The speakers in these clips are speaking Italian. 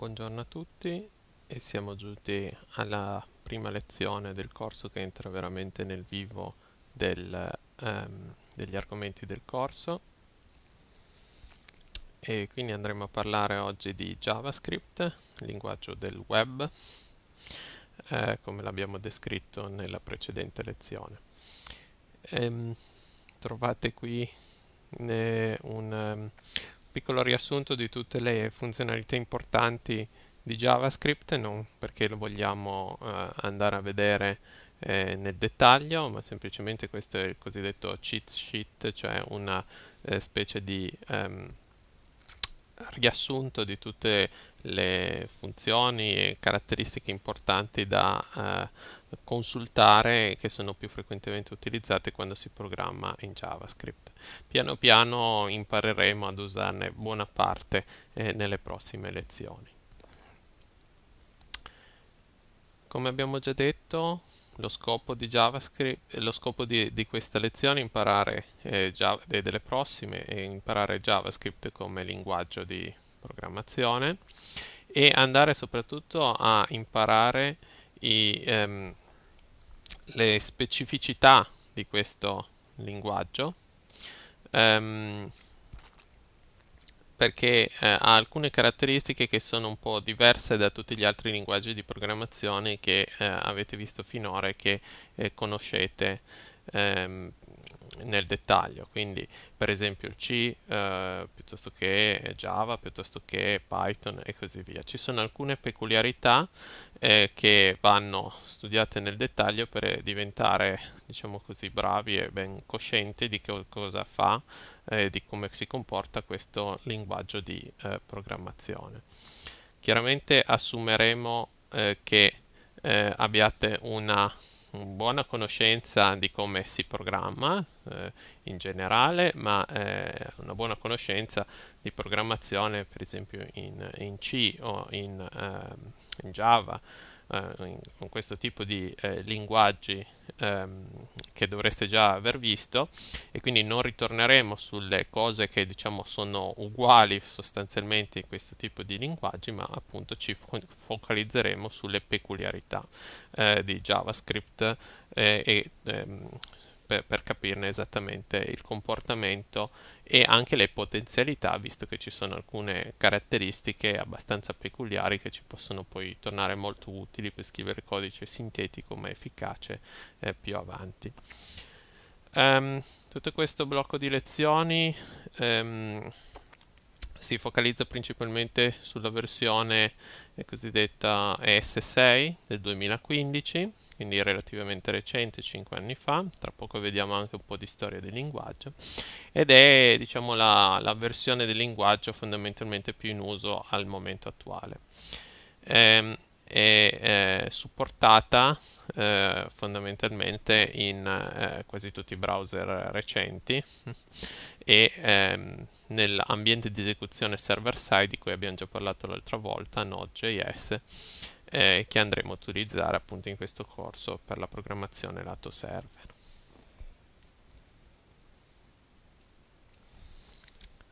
Buongiorno a tutti e siamo giunti alla prima lezione del corso che entra veramente nel vivo del, um, degli argomenti del corso e quindi andremo a parlare oggi di JavaScript, linguaggio del web, eh, come l'abbiamo descritto nella precedente lezione. Ehm, trovate qui eh, un, ehm, piccolo riassunto di tutte le funzionalità importanti di JavaScript, non perché lo vogliamo eh, andare a vedere eh, nel dettaglio, ma semplicemente questo è il cosiddetto cheat sheet, cioè una eh, specie di ehm, riassunto di tutte le funzioni e caratteristiche importanti da eh, consultare che sono più frequentemente utilizzate quando si programma in JavaScript. Piano piano impareremo ad usarne buona parte eh, nelle prossime lezioni. Come abbiamo già detto, lo scopo di JavaScript, lo scopo di, di questa lezione è imparare eh, Java, delle prossime è imparare JavaScript come linguaggio di programmazione e andare soprattutto a imparare i, ehm, le specificità di questo linguaggio ehm, perché eh, ha alcune caratteristiche che sono un po' diverse da tutti gli altri linguaggi di programmazione che eh, avete visto finora e che eh, conoscete ehm, nel dettaglio, quindi per esempio il C eh, piuttosto che Java, piuttosto che Python e così via. Ci sono alcune peculiarità eh, che vanno studiate nel dettaglio per diventare, diciamo così, bravi e ben coscienti di che cosa fa eh, e eh, di come si comporta questo linguaggio di eh, programmazione. Chiaramente assumeremo eh, che abbiate una buona conoscenza di come si programma eh, in generale, ma eh, una buona conoscenza di programmazione per esempio in, in C o in, eh, in Java eh, con questo tipo di eh, linguaggi ehm, che dovreste già aver visto e quindi non ritorneremo sulle cose che diciamo sono uguali sostanzialmente in questo tipo di linguaggi ma appunto ci fo- focalizzeremo sulle peculiarità eh, di JavaScript eh, e ehm, per, per capirne esattamente il comportamento e anche le potenzialità, visto che ci sono alcune caratteristiche abbastanza peculiari che ci possono poi tornare molto utili per scrivere codice sintetico ma efficace eh, più avanti. Um, tutto questo blocco di lezioni um, si focalizza principalmente sulla versione eh, cosiddetta ES6 del 2015 quindi relativamente recente, 5 anni fa, tra poco vediamo anche un po' di storia del linguaggio, ed è diciamo, la, la versione del linguaggio fondamentalmente più in uso al momento attuale. Eh, è eh, supportata eh, fondamentalmente in eh, quasi tutti i browser recenti e ehm, nell'ambiente di esecuzione server side di cui abbiamo già parlato l'altra volta, Node.js eh, che andremo a utilizzare appunto in questo corso per la programmazione lato server.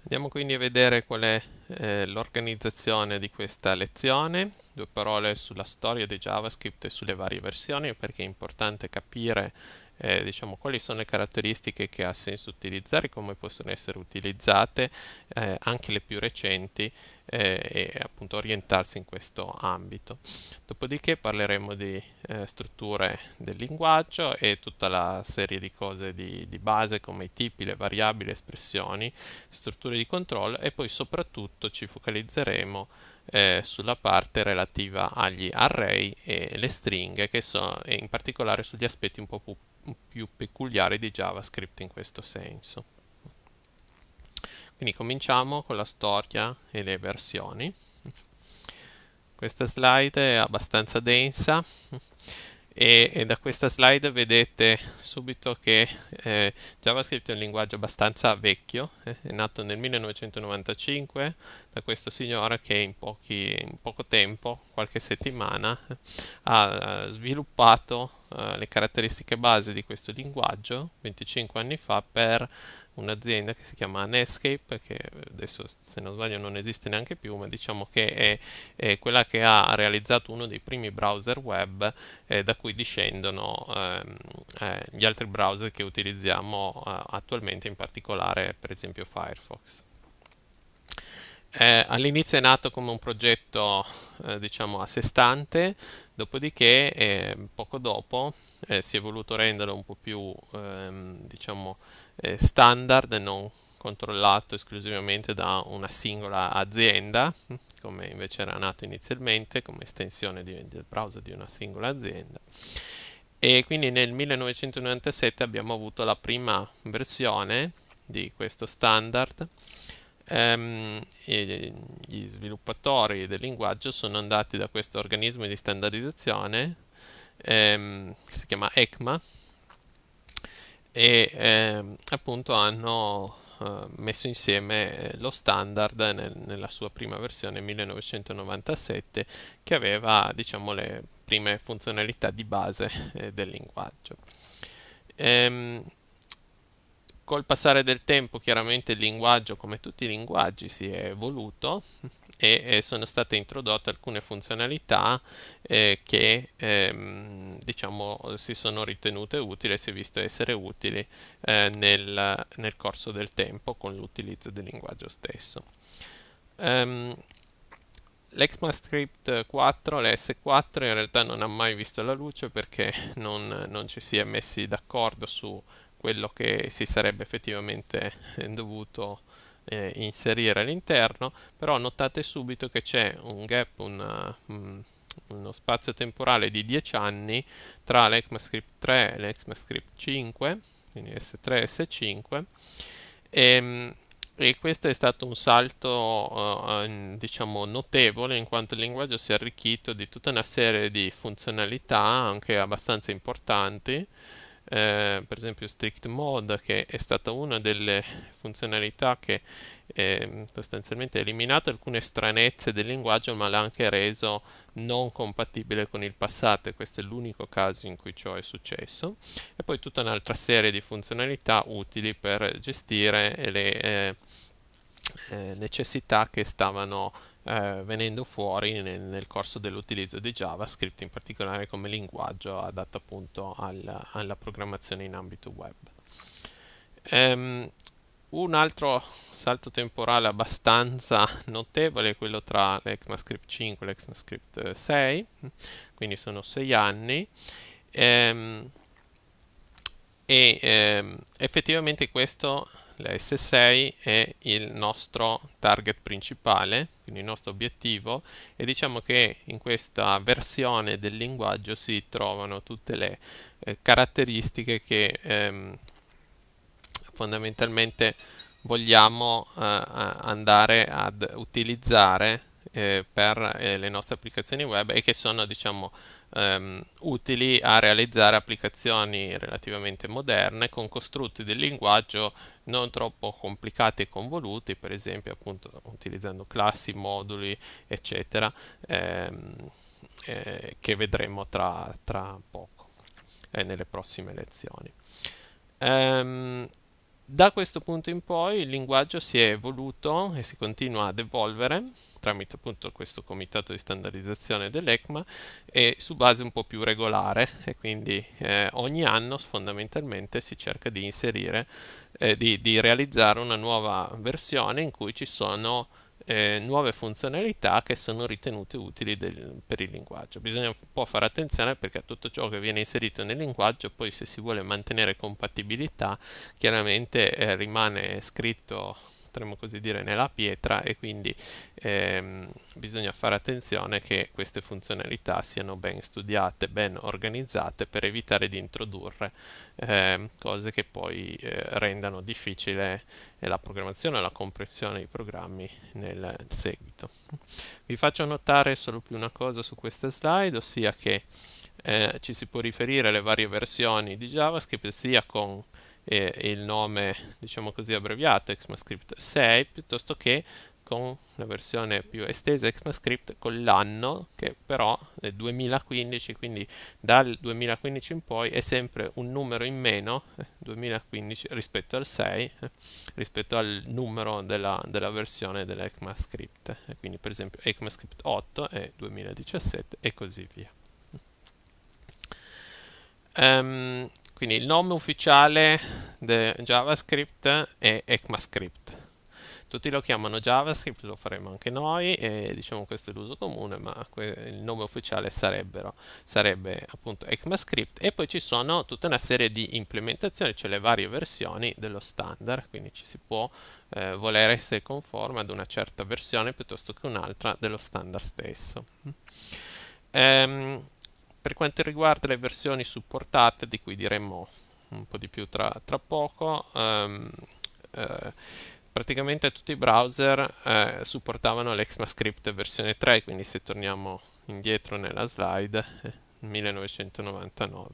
Andiamo quindi a vedere qual è eh, l'organizzazione di questa lezione, due parole sulla storia di JavaScript e sulle varie versioni perché è importante capire eh, diciamo, quali sono le caratteristiche che ha senso utilizzare, come possono essere utilizzate eh, anche le più recenti eh, e appunto orientarsi in questo ambito. Dopodiché parleremo di eh, strutture del linguaggio e tutta la serie di cose di, di base come i tipi, le variabili, le espressioni, strutture di controllo e poi soprattutto ci focalizzeremo eh, sulla parte relativa agli array e le stringhe, che sono, e in particolare sugli aspetti un po' più, più peculiari di JavaScript in questo senso. Quindi cominciamo con la storia e le versioni. Questa slide è abbastanza densa e, e, da questa slide vedete subito che eh, JavaScript è un linguaggio abbastanza vecchio, eh, è nato nel 1995 da questo signore che in, pochi, in poco tempo, qualche settimana, ha sviluppato eh, le caratteristiche base di questo linguaggio 25 anni fa per un'azienda che si chiama Netscape, che adesso se non sbaglio non esiste neanche più, ma diciamo che è, è quella che ha realizzato uno dei primi browser web eh, da cui discendono ehm, eh, gli altri browser che utilizziamo eh, attualmente, in particolare per esempio Firefox. Eh, all'inizio è nato come un progetto eh, diciamo a sé stante, dopodiché eh, poco dopo eh, si è voluto renderlo un po' più ehm, diciamo, eh, standard non controllato esclusivamente da una singola azienda, come invece era nato inizialmente, come estensione di, del browser di una singola azienda. E quindi nel 1997 abbiamo avuto la prima versione di questo standard. Ehm, gli sviluppatori del linguaggio sono andati da questo organismo di standardizzazione, ehm, che si chiama ECMA, e eh, appunto hanno eh, messo insieme eh, lo standard nel, nella sua prima versione 1997 che aveva diciamo le prime funzionalità di base eh, del linguaggio. Ehm, Col passare del tempo chiaramente il linguaggio, come tutti i linguaggi, si è evoluto e, e sono state introdotte alcune funzionalità eh, che ehm, diciamo, si sono ritenute utili e si è visto essere utili eh, nel, nel, corso del tempo con l'utilizzo del linguaggio stesso. Um, ehm, L'ECMAScript 4, ls 4 in realtà non ha mai visto la luce perché non, non ci si è messi d'accordo su quello che si sarebbe effettivamente eh, dovuto eh, inserire all'interno, però notate subito che c'è un gap, una, mh, mm, uno spazio temporale di 10 anni tra l'ECMAScript 3 e l'ECMAScript 5, quindi S3 e S5, e, ehm, e questo è stato un salto eh, diciamo notevole in quanto il linguaggio si è arricchito di tutta una serie di funzionalità anche abbastanza importanti eh, per esempio strict mode che è stata una delle funzionalità che eh, sostanzialmente ha eliminato alcune stranezze del linguaggio ma l'ha anche reso non compatibile con il passato e questo è l'unico caso in cui ciò è successo e poi tutta un'altra serie di funzionalità utili per gestire le eh, eh necessità che stavano eh, venendo fuori nel, nel corso dell'utilizzo di JavaScript, in particolare come linguaggio adatto appunto al, alla programmazione in ambito web. Um, un altro salto temporale abbastanza notevole è quello tra l'ECMAScript 5 e l'ECMAScript 6, quindi sono sei anni. Um, e um, effettivamente questo la S6 è il nostro target principale, quindi il nostro obiettivo e diciamo che in questa versione del linguaggio si trovano tutte le eh, caratteristiche che ehm, fondamentalmente vogliamo eh, andare ad utilizzare eh, per eh, le nostre applicazioni web e che sono diciamo ehm, utili a realizzare applicazioni relativamente moderne con costrutti del linguaggio non troppo complicati e convoluti, per esempio appunto utilizzando classi, moduli, eccetera, ehm, eh, che vedremo tra, tra poco eh, nelle prossime lezioni. Ehm, da questo punto in poi il linguaggio si è evoluto e si continua ad evolvere tramite appunto questo comitato di standardizzazione dell'ECMA e su base un po' più regolare e quindi eh, ogni anno fondamentalmente si cerca di inserire, eh, di, di realizzare una nuova versione in cui ci sono eh, nuove funzionalità che sono ritenute utili del, per il linguaggio. Bisogna un po' fare attenzione perché tutto ciò che viene inserito nel linguaggio poi se si vuole mantenere compatibilità chiaramente eh, rimane scritto potremmo così dire, nella pietra e quindi ehm, bisogna fare attenzione che queste funzionalità siano ben studiate, ben organizzate per evitare di introdurre ehm, cose che poi eh, rendano difficile eh, la programmazione e la comprensione dei programmi nel seguito. Vi faccio notare solo più una cosa su questa slide, ossia che eh, ci si può riferire alle varie versioni di JavaScript sia con e, e il nome diciamo così abbreviato ECMAScript 6 piuttosto che con la versione più estesa ECMAScript con l'anno che però è 2015 quindi dal 2015 in poi è sempre un numero in meno 2015 eh, rispetto al 6 eh, rispetto al numero della, della versione dell'ECMAScript quindi per esempio ECMAScript 8 è 2017 e così via um, quindi il nome ufficiale di JavaScript è ECMAScript. Tutti lo chiamano JavaScript, lo faremo anche noi, e diciamo questo è l'uso comune, ma il nome ufficiale sarebbe appunto ECMAScript. E poi ci sono tutta una serie di implementazioni, cioè le varie versioni dello standard, quindi ci si può eh, voler essere conforme ad una certa versione piuttosto che un'altra dello standard stesso. Mm. Ehm, per quanto riguarda le versioni supportate, di cui diremmo un po' di più tra, tra poco, um, eh, praticamente tutti i browser eh, supportavano l'ExmaScript versione 3, quindi se torniamo indietro nella slide, eh, 1999.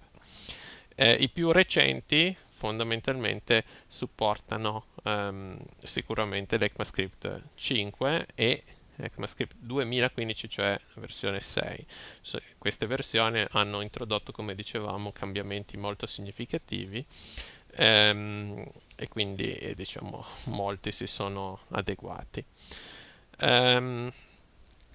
Eh, I più recenti fondamentalmente supportano ehm, sicuramente l'ECMAScript 5 e ECMAScript 2015, cioè versione 6. So, queste versioni hanno introdotto, come dicevamo, cambiamenti molto significativi ehm, e quindi eh, diciamo molti si sono adeguati. Ehm,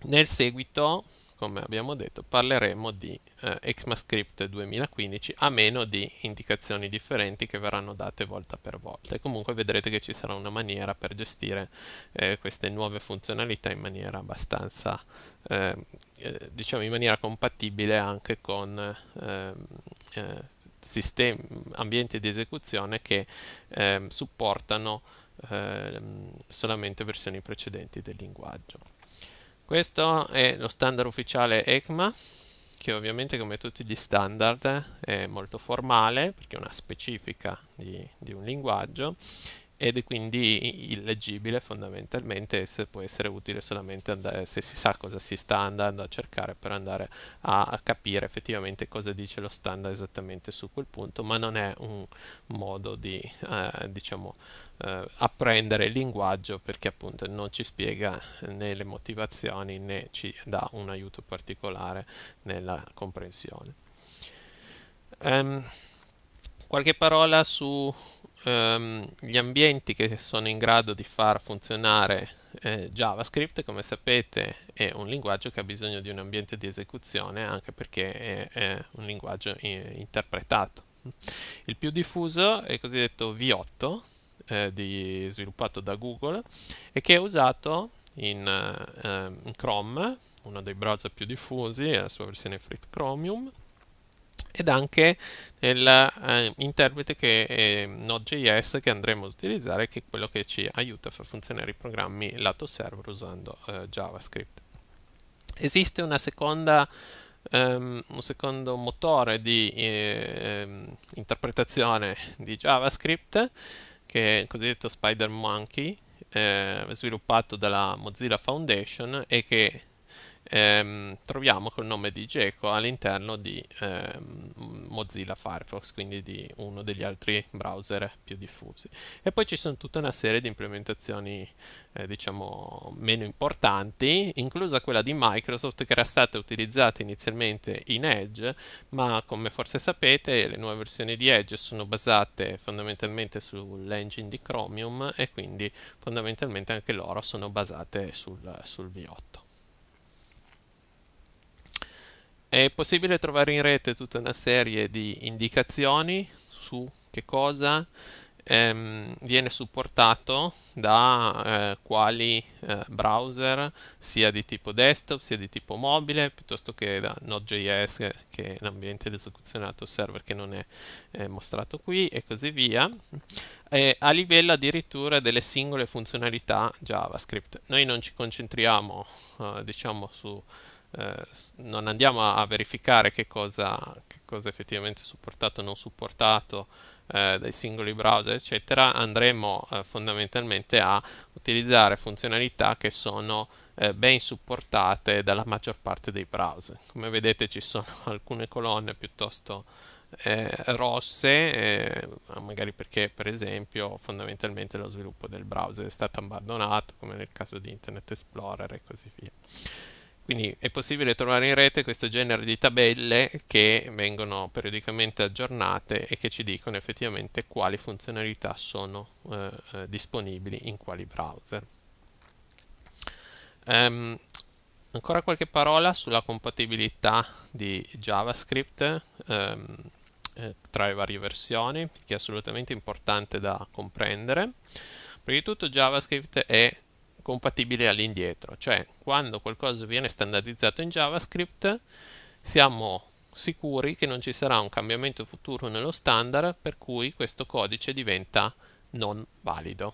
nel seguito come abbiamo detto, parleremo di eh, ECMAScript 2015 a meno di indicazioni differenti che verranno date volta per volta. E comunque vedrete che ci sarà una maniera per gestire eh, queste nuove funzionalità in maniera abbastanza, eh, eh diciamo, in maniera compatibile anche con eh, eh, sistemi, ambienti di esecuzione che supportano solamente versioni precedenti del linguaggio. Questo è lo standard ufficiale ECMA, che ovviamente come tutti gli standard è molto formale, perché è una specifica di, di un linguaggio, ed è quindi illeggibile fondamentalmente se può essere utile solamente andare, se si sa cosa si sta andando a cercare per andare a, a, capire effettivamente cosa dice lo standard esattamente su quel punto ma non è un modo di eh, diciamo eh, apprendere il linguaggio perché appunto non ci spiega né le motivazioni né ci dà un aiuto particolare nella comprensione. Um, qualche parola sugli ehm, um, ambienti che sono in grado di far funzionare eh, JavaScript, come sapete è un linguaggio che ha bisogno di un ambiente di esecuzione anche perché è, è un linguaggio eh, interpretato. Il più diffuso è il cosiddetto V8, eh, di, sviluppato da Google e che è usato in, eh, in, Chrome, uno dei browser più diffusi, la sua versione free Chromium, ed anche nell'interprete eh, che è Node.js che andremo ad utilizzare, che è quello che ci aiuta a far funzionare i programmi lato server usando eh, JavaScript. Esiste una seconda Um, un secondo motore di eh, ehm, interpretazione di JavaScript che è il cosiddetto Spider Monkey, eh, sviluppato dalla Mozilla Foundation e che ehm, troviamo col nome di Gecko all'interno di ehm, Mozilla Firefox, quindi di uno degli altri browser più diffusi. E poi ci sono tutta una serie di implementazioni, eh, diciamo, meno importanti, inclusa quella di Microsoft che era stata utilizzata inizialmente in Edge, ma come forse sapete le nuove versioni di Edge sono basate fondamentalmente sull'engine di Chromium e quindi fondamentalmente anche loro sono basate sul, sul V8. È possibile trovare in rete tutta una serie di indicazioni su che cosa ehm, viene supportato da eh, quali eh, browser, sia di tipo desktop, sia di tipo mobile, piuttosto che da Node.js, che, è l'ambiente di esecuzione lato server che non è eh, mostrato qui, e così via, e a livello addirittura delle singole funzionalità JavaScript. Noi non ci concentriamo, eh, diciamo, su eh, non andiamo a, a verificare che cosa, che cosa, effettivamente supportato o non supportato eh, dai singoli browser, eccetera, andremo eh, fondamentalmente a utilizzare funzionalità che sono eh, ben supportate dalla maggior parte dei browser. Come vedete ci sono alcune colonne piuttosto eh, rosse, eh, magari perché per esempio fondamentalmente lo sviluppo del browser è stato abbandonato, come nel caso di Internet Explorer e così via. Quindi è possibile trovare in rete questo genere di tabelle che vengono periodicamente aggiornate e che ci dicono effettivamente quali funzionalità sono eh, eh disponibili in quali browser. Um, ancora qualche parola sulla compatibilità di JavaScript um, tra le varie versioni, che è assolutamente importante da comprendere. Prima di tutto JavaScript è compatibile all'indietro, cioè quando qualcosa viene standardizzato in JavaScript siamo sicuri che non ci sarà un cambiamento futuro nello standard per cui questo codice diventa non valido.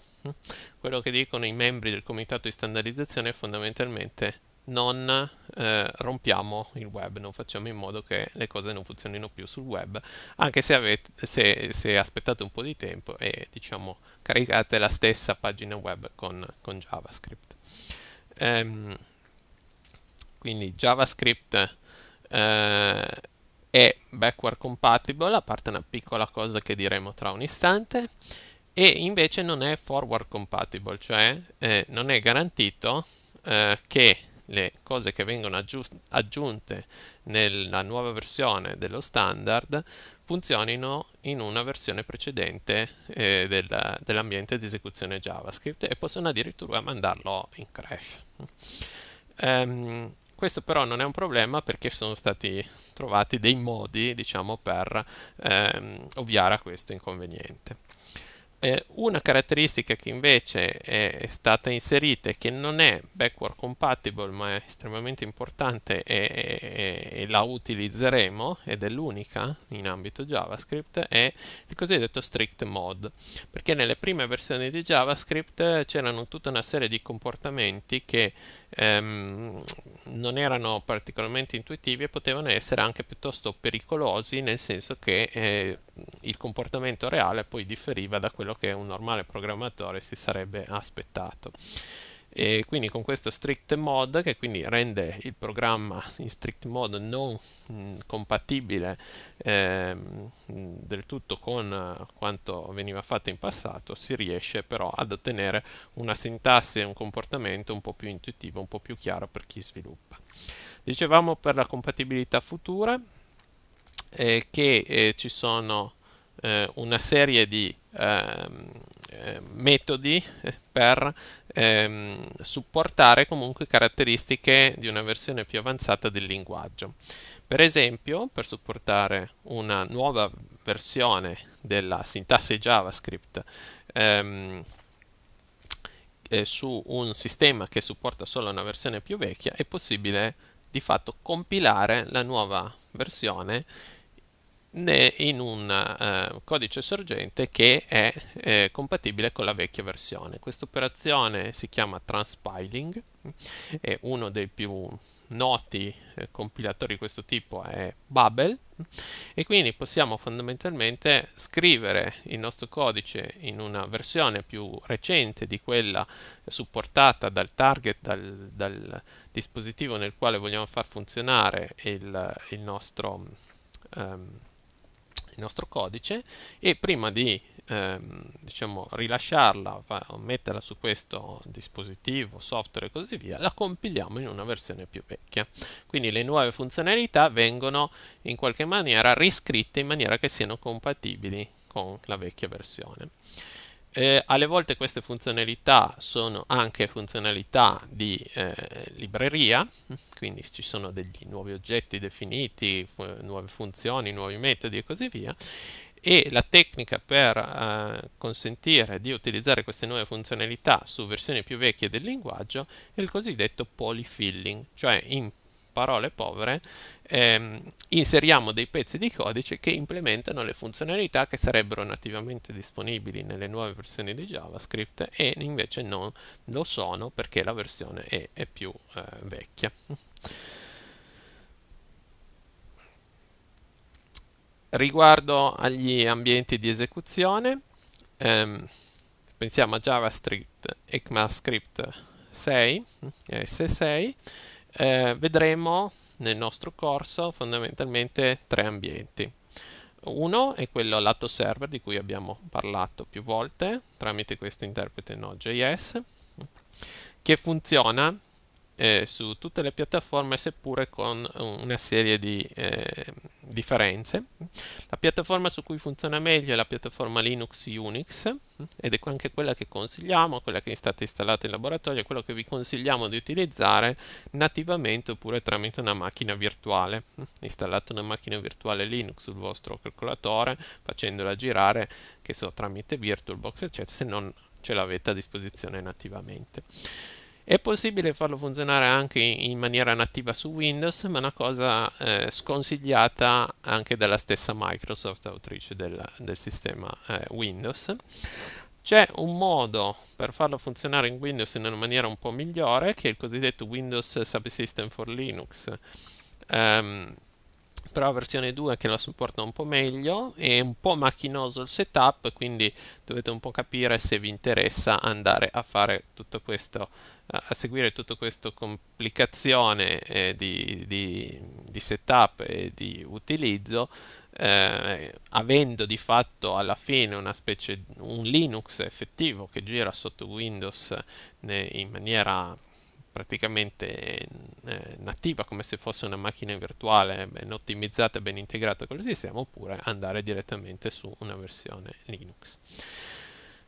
Quello che dicono i membri del comitato di standardizzazione è fondamentalmente non eh, rompiamo il web, non facciamo in modo che le cose non funzionino più sul web, anche se, avete, se, se aspettate un po' di tempo e diciamo, caricate la stessa pagina web con, con JavaScript. Ehm, quindi JavaScript eh, è backward compatible, a parte una piccola cosa che diremo tra un istante, e invece non è forward compatible, cioè eh, non è garantito eh, che le cose che vengono aggiunte nella nuova versione dello standard funzionino in una versione precedente eh, del, dell'ambiente di esecuzione JavaScript e possono addirittura mandarlo in crash. Um, questo però non è un problema perché sono stati trovati dei modi diciamo, per ehm, ovviare a questo inconveniente. Eh, una caratteristica che invece è stata inserita e che non è backward compatible ma è estremamente importante e, e, e la utilizzeremo ed è l'unica in ambito JavaScript è il cosiddetto strict mode perché nelle prime versioni di JavaScript c'erano tutta una serie di comportamenti che ehm, non erano particolarmente intuitivi e potevano essere anche piuttosto pericolosi nel senso che eh, il comportamento reale poi differiva da quello che un normale programmatore si sarebbe aspettato e quindi con questo strict mode che quindi rende il programma in strict mode non mh, mm, compatibile eh, del tutto con eh, quanto veniva fatto in passato si riesce però ad ottenere una sintassi e un comportamento un po' più intuitivo un po' più chiaro per chi sviluppa dicevamo per la compatibilità futura eh, che eh, ci sono eh, una serie di ehm, eh, metodi per ehm, supportare comunque caratteristiche di una versione più avanzata del linguaggio. Per esempio, per supportare una nuova versione della sintassi JavaScript ehm, eh, su un sistema che supporta solo una versione più vecchia, è possibile di fatto compilare la nuova versione né in un eh, codice sorgente che è eh, compatibile con la vecchia versione. Questa operazione si chiama transpiling, e uno dei più noti eh, compilatori di questo tipo è Babel e quindi possiamo fondamentalmente scrivere il nostro codice in una versione più recente di quella supportata dal target, dal, dal dispositivo nel quale vogliamo far funzionare il, il nostro um, il nostro codice e prima di ehm, diciamo, rilasciarla, metterla su questo dispositivo, software e così via, la compiliamo in una versione più vecchia. Quindi le nuove funzionalità vengono in qualche maniera riscritte in maniera che siano compatibili con la vecchia versione. Eh, alle volte queste funzionalità sono anche funzionalità di eh, libreria, quindi ci sono degli nuovi oggetti definiti, f- nuove funzioni, nuovi metodi e così via. E la tecnica per eh, consentire di utilizzare queste nuove funzionalità su versioni più vecchie del linguaggio è il cosiddetto polyfilling, cioè in parole povere, ehm, inseriamo dei pezzi di codice che implementano le funzionalità che sarebbero nativamente disponibili nelle nuove versioni di JavaScript e invece non lo sono perché la versione è, è più eh, vecchia. Riguardo agli ambienti di esecuzione, ehm, pensiamo a JavaScript ECMAScript 6, eh, S6, eh, vedremo nel nostro corso fondamentalmente tre ambienti. Uno è quello lato server di cui abbiamo parlato più volte tramite questo interprete Node.js che funziona eh, su tutte le piattaforme seppure con una serie di eh, differenze. La piattaforma su cui funziona meglio è la piattaforma Linux Unix ed è anche quella che consigliamo, quella che è stata installata in laboratorio, è quella che vi consigliamo di utilizzare nativamente oppure tramite una macchina virtuale. Installate una macchina virtuale Linux sul vostro calcolatore facendola girare che so, tramite VirtualBox eccetera se non ce l'avete a disposizione nativamente. È possibile farlo funzionare anche in maniera nativa su Windows, ma è una cosa eh, sconsigliata anche dalla stessa Microsoft, autrice del, del sistema eh, Windows. C'è un modo per farlo funzionare in Windows in una maniera un po' migliore, che è il cosiddetto Windows Subsystem for Linux. Um, però versione 2 che la supporta un po' meglio, è un po' macchinoso il setup, quindi dovete un po' capire se vi interessa andare a fare tutto questo, a seguire tutta questa complicazione eh, di, di, di setup e di utilizzo. Eh, avendo di fatto alla fine una specie un Linux effettivo che gira sotto Windows ne, eh, in maniera praticamente eh, nativa come se fosse una macchina virtuale ben ottimizzata e ben integrata con il sistema oppure andare direttamente su una versione Linux.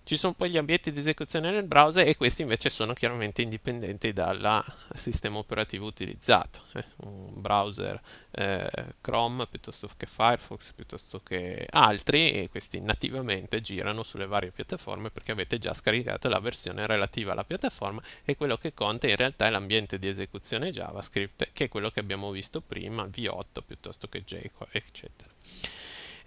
Ci sono poi gli ambienti di esecuzione nel browser e questi invece sono chiaramente indipendenti dal sistema operativo utilizzato. Eh. Un browser eh, Chrome piuttosto che Firefox piuttosto che altri e questi nativamente girano sulle varie piattaforme perché avete già scaricato la versione relativa alla piattaforma e quello che conta in realtà è l'ambiente di esecuzione JavaScript che è quello che abbiamo visto prima, V8 piuttosto che jQuery eccetera.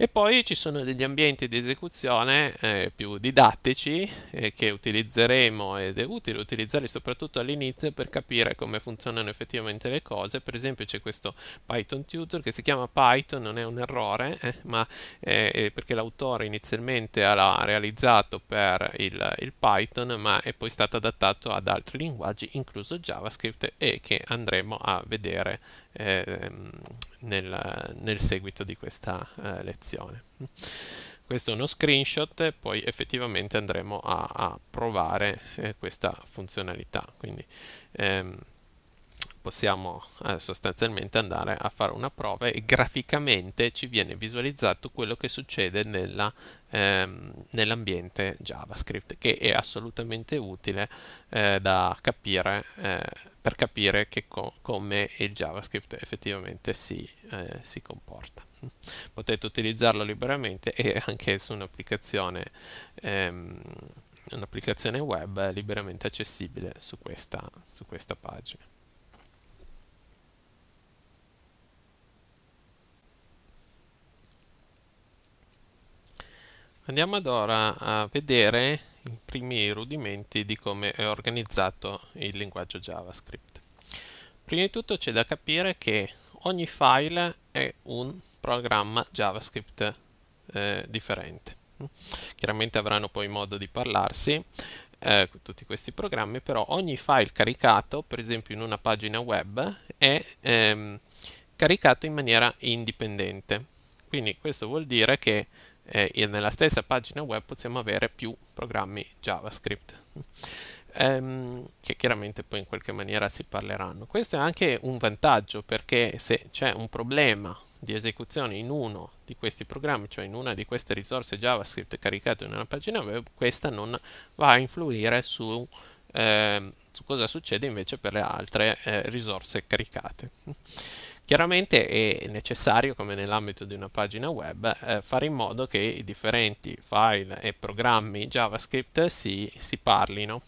E poi ci sono degli ambienti di esecuzione eh, più didattici eh, che utilizzeremo ed è utile utilizzarli soprattutto all'inizio per capire come funzionano effettivamente le cose. Per esempio c'è questo Python Tutor che si chiama Python, non è un errore, eh, ma eh, perché l'autore inizialmente l'ha realizzato per il, il, Python, ma è poi stato adattato ad altri linguaggi, incluso JavaScript, e che andremo a vedere eh, nel, nel, seguito di questa eh, lezione. Questo è uno screenshot poi effettivamente andremo a, a provare eh, questa funzionalità. Quindi ehm, possiamo eh, sostanzialmente andare a fare una prova e graficamente ci viene visualizzato quello che succede nella, ehm, nell'ambiente JavaScript che è assolutamente utile eh, da capire eh, per capire co- come il JavaScript effettivamente si, eh, si, comporta. Potete utilizzarlo liberamente e anche su un'applicazione, ehm, un'applicazione web liberamente accessibile su questa, su questa pagina. Andiamo ad ora a vedere i primi rudimenti di come è organizzato il linguaggio JavaScript. Prima di tutto c'è da capire che ogni file è un programma JavaScript eh, differente. Chiaramente avranno poi modo di parlarsi eh, tutti questi programmi, però ogni file caricato, per esempio in una pagina web, è ehm, caricato in maniera indipendente. Quindi questo vuol dire che eh, nella stessa pagina web possiamo avere più programmi JavaScript ehm, che chiaramente poi in qualche maniera si parleranno. Questo è anche un vantaggio perché se c'è un problema di esecuzione in uno di questi programmi, cioè in una di queste risorse JavaScript caricate in una pagina web, questa non va a influire su, eh, su cosa succede invece per le altre eh, risorse caricate. Chiaramente è necessario, come nell'ambito di una pagina web, eh, fare in modo che i differenti file e programmi JavaScript si, si parlino.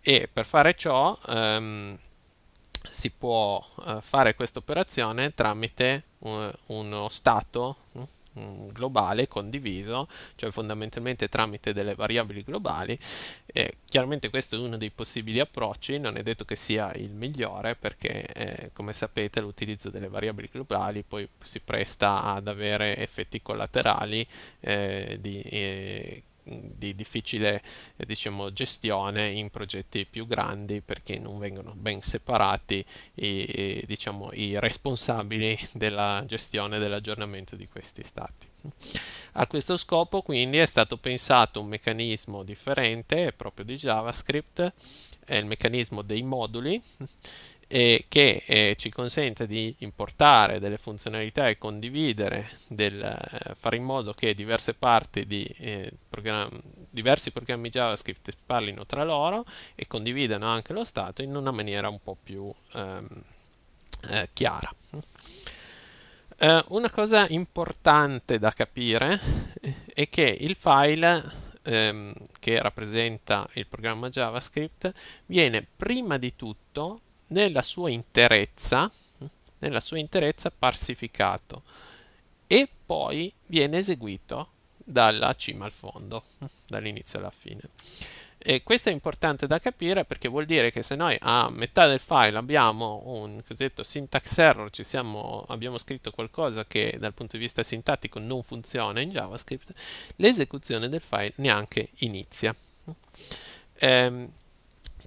E per fare ciò ehm, si può eh, fare questa operazione tramite un, eh, uno stato globale condiviso, cioè fondamentalmente tramite delle variabili globali. Eh, chiaramente questo è uno dei possibili approcci, non è detto che sia il migliore perché eh, come sapete l'utilizzo delle variabili globali poi si presta ad avere effetti collaterali eh, di, eh, di difficile eh, diciamo, gestione in progetti più grandi perché non vengono ben separati i, diciamo, i responsabili della gestione e dell'aggiornamento di questi stati. A questo scopo quindi è stato pensato un meccanismo differente proprio di JavaScript, è il meccanismo dei moduli e che eh, ci consente di importare delle funzionalità e condividere, del, eh, fare in modo che diverse parti di eh, programmi, diversi programmi JavaScript parlino tra loro e condividano anche lo stato in una maniera un po' più ehm, eh, chiara. Eh, una cosa importante da capire eh, è che il file ehm, che rappresenta il programma JavaScript viene prima di tutto nella sua interezza, nella sua interezza parsificato e poi viene eseguito dalla cima al fondo, dall'inizio alla fine. E questo è importante da capire perché vuol dire che se noi a metà del file abbiamo un cosiddetto syntax error, siamo, abbiamo scritto qualcosa che dal punto di vista sintattico non funziona in JavaScript, l'esecuzione del file neanche inizia. Ehm,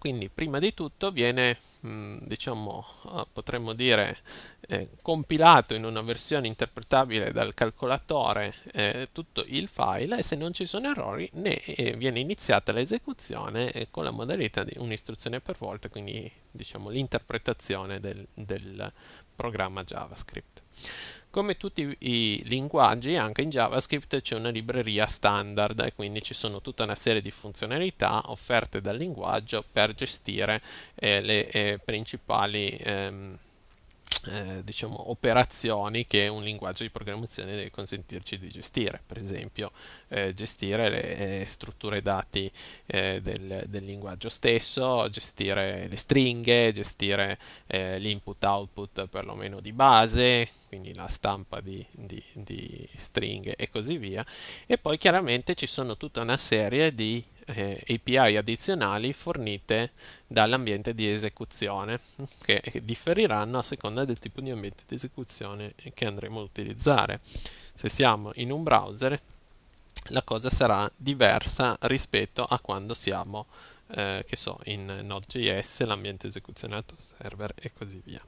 quindi prima di tutto viene, mm, diciamo, eh, potremmo dire, eh, compilato in una versione interpretabile dal calcolatore eh, tutto il file e se non ci sono errori ne eh, viene iniziata l'esecuzione eh, con la modalità di un'istruzione per volta, quindi diciamo l'interpretazione del, del programma JavaScript. Come tutti i linguaggi, anche in JavaScript c'è una libreria standard e quindi ci sono tutta una serie di funzionalità offerte dal linguaggio per gestire eh, le eh, principali ehm, eh, diciamo, operazioni che un linguaggio di programmazione deve consentirci di gestire. Per esempio, eh, gestire le eh, strutture dati eh, del, del, linguaggio stesso, gestire le stringhe, gestire eh, l'input-output perlomeno di base, quindi la stampa di, di, di, stringhe e così via. E poi chiaramente ci sono tutta una serie di eh, API addizionali fornite dall'ambiente di esecuzione che, che differiranno a seconda del tipo di ambiente di esecuzione che andremo a utilizzare. Se siamo in un browser la cosa sarà diversa rispetto a quando siamo eh, che so, in Node.js, l'ambiente esecuzionato server e così via.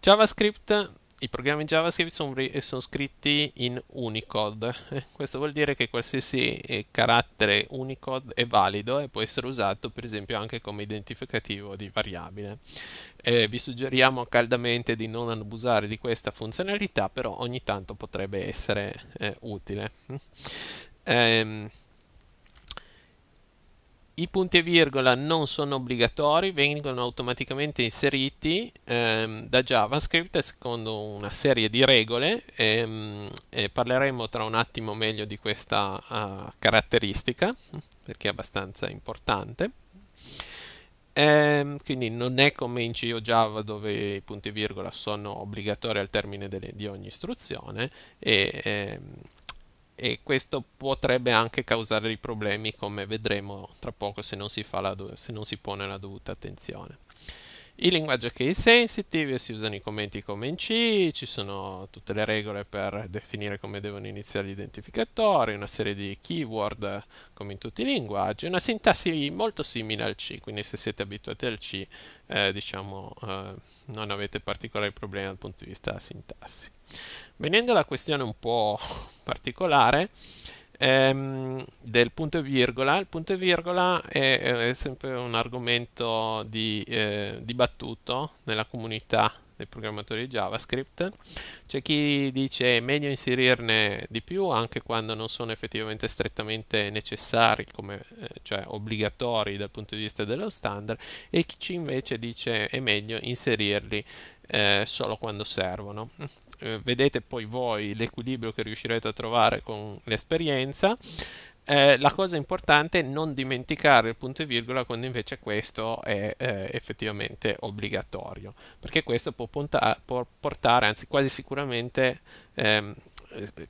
JavaScript i programmi JavaScript sono, sono, scritti in Unicode. Eh, questo vuol dire che qualsiasi eh, carattere Unicode è valido e può essere usato per esempio anche come identificativo di variabile. Eh, vi suggeriamo caldamente di non abusare di questa funzionalità, però ogni tanto potrebbe essere eh, utile. Mm. Ehm, i punti e virgola non sono obbligatori, vengono automaticamente inseriti ehm, da JavaScript secondo una serie di regole ehm, e parleremo tra un attimo meglio di questa uh, caratteristica perché è abbastanza importante. Ehm, quindi non è come in C o Java dove i punti e virgola sono obbligatori al termine delle, di ogni istruzione e ehm, e questo potrebbe anche causare dei problemi come vedremo tra poco se non si, do- se non si pone la dovuta attenzione. Il linguaggio che è sensitive, si usano i commenti come in C, ci sono tutte le regole per definire come devono iniziare gli identificatori, una serie di keyword eh, come in tutti i linguaggi, una sintassi molto simile al C, quindi se siete abituati al C eh, diciamo, eh, non avete particolari problemi dal punto di vista sintassi. Venendo alla questione un po' particolare ehm, del punto e virgola, il punto e virgola è, è sempre un argomento di, eh, dibattuto nella comunità dei programmatori di JavaScript. C'è chi dice è meglio inserirne di più anche quando non sono effettivamente strettamente necessari, come, eh, cioè obbligatori dal punto di vista dello standard, e chi invece dice è meglio inserirli eh, solo quando servono. Eh, vedete poi voi l'equilibrio che riuscirete a trovare con l'esperienza. Eh, la cosa importante è non dimenticare il punto e virgola quando invece questo è eh, effettivamente obbligatorio, perché questo può, punta- può portare, anzi quasi sicuramente, ehm,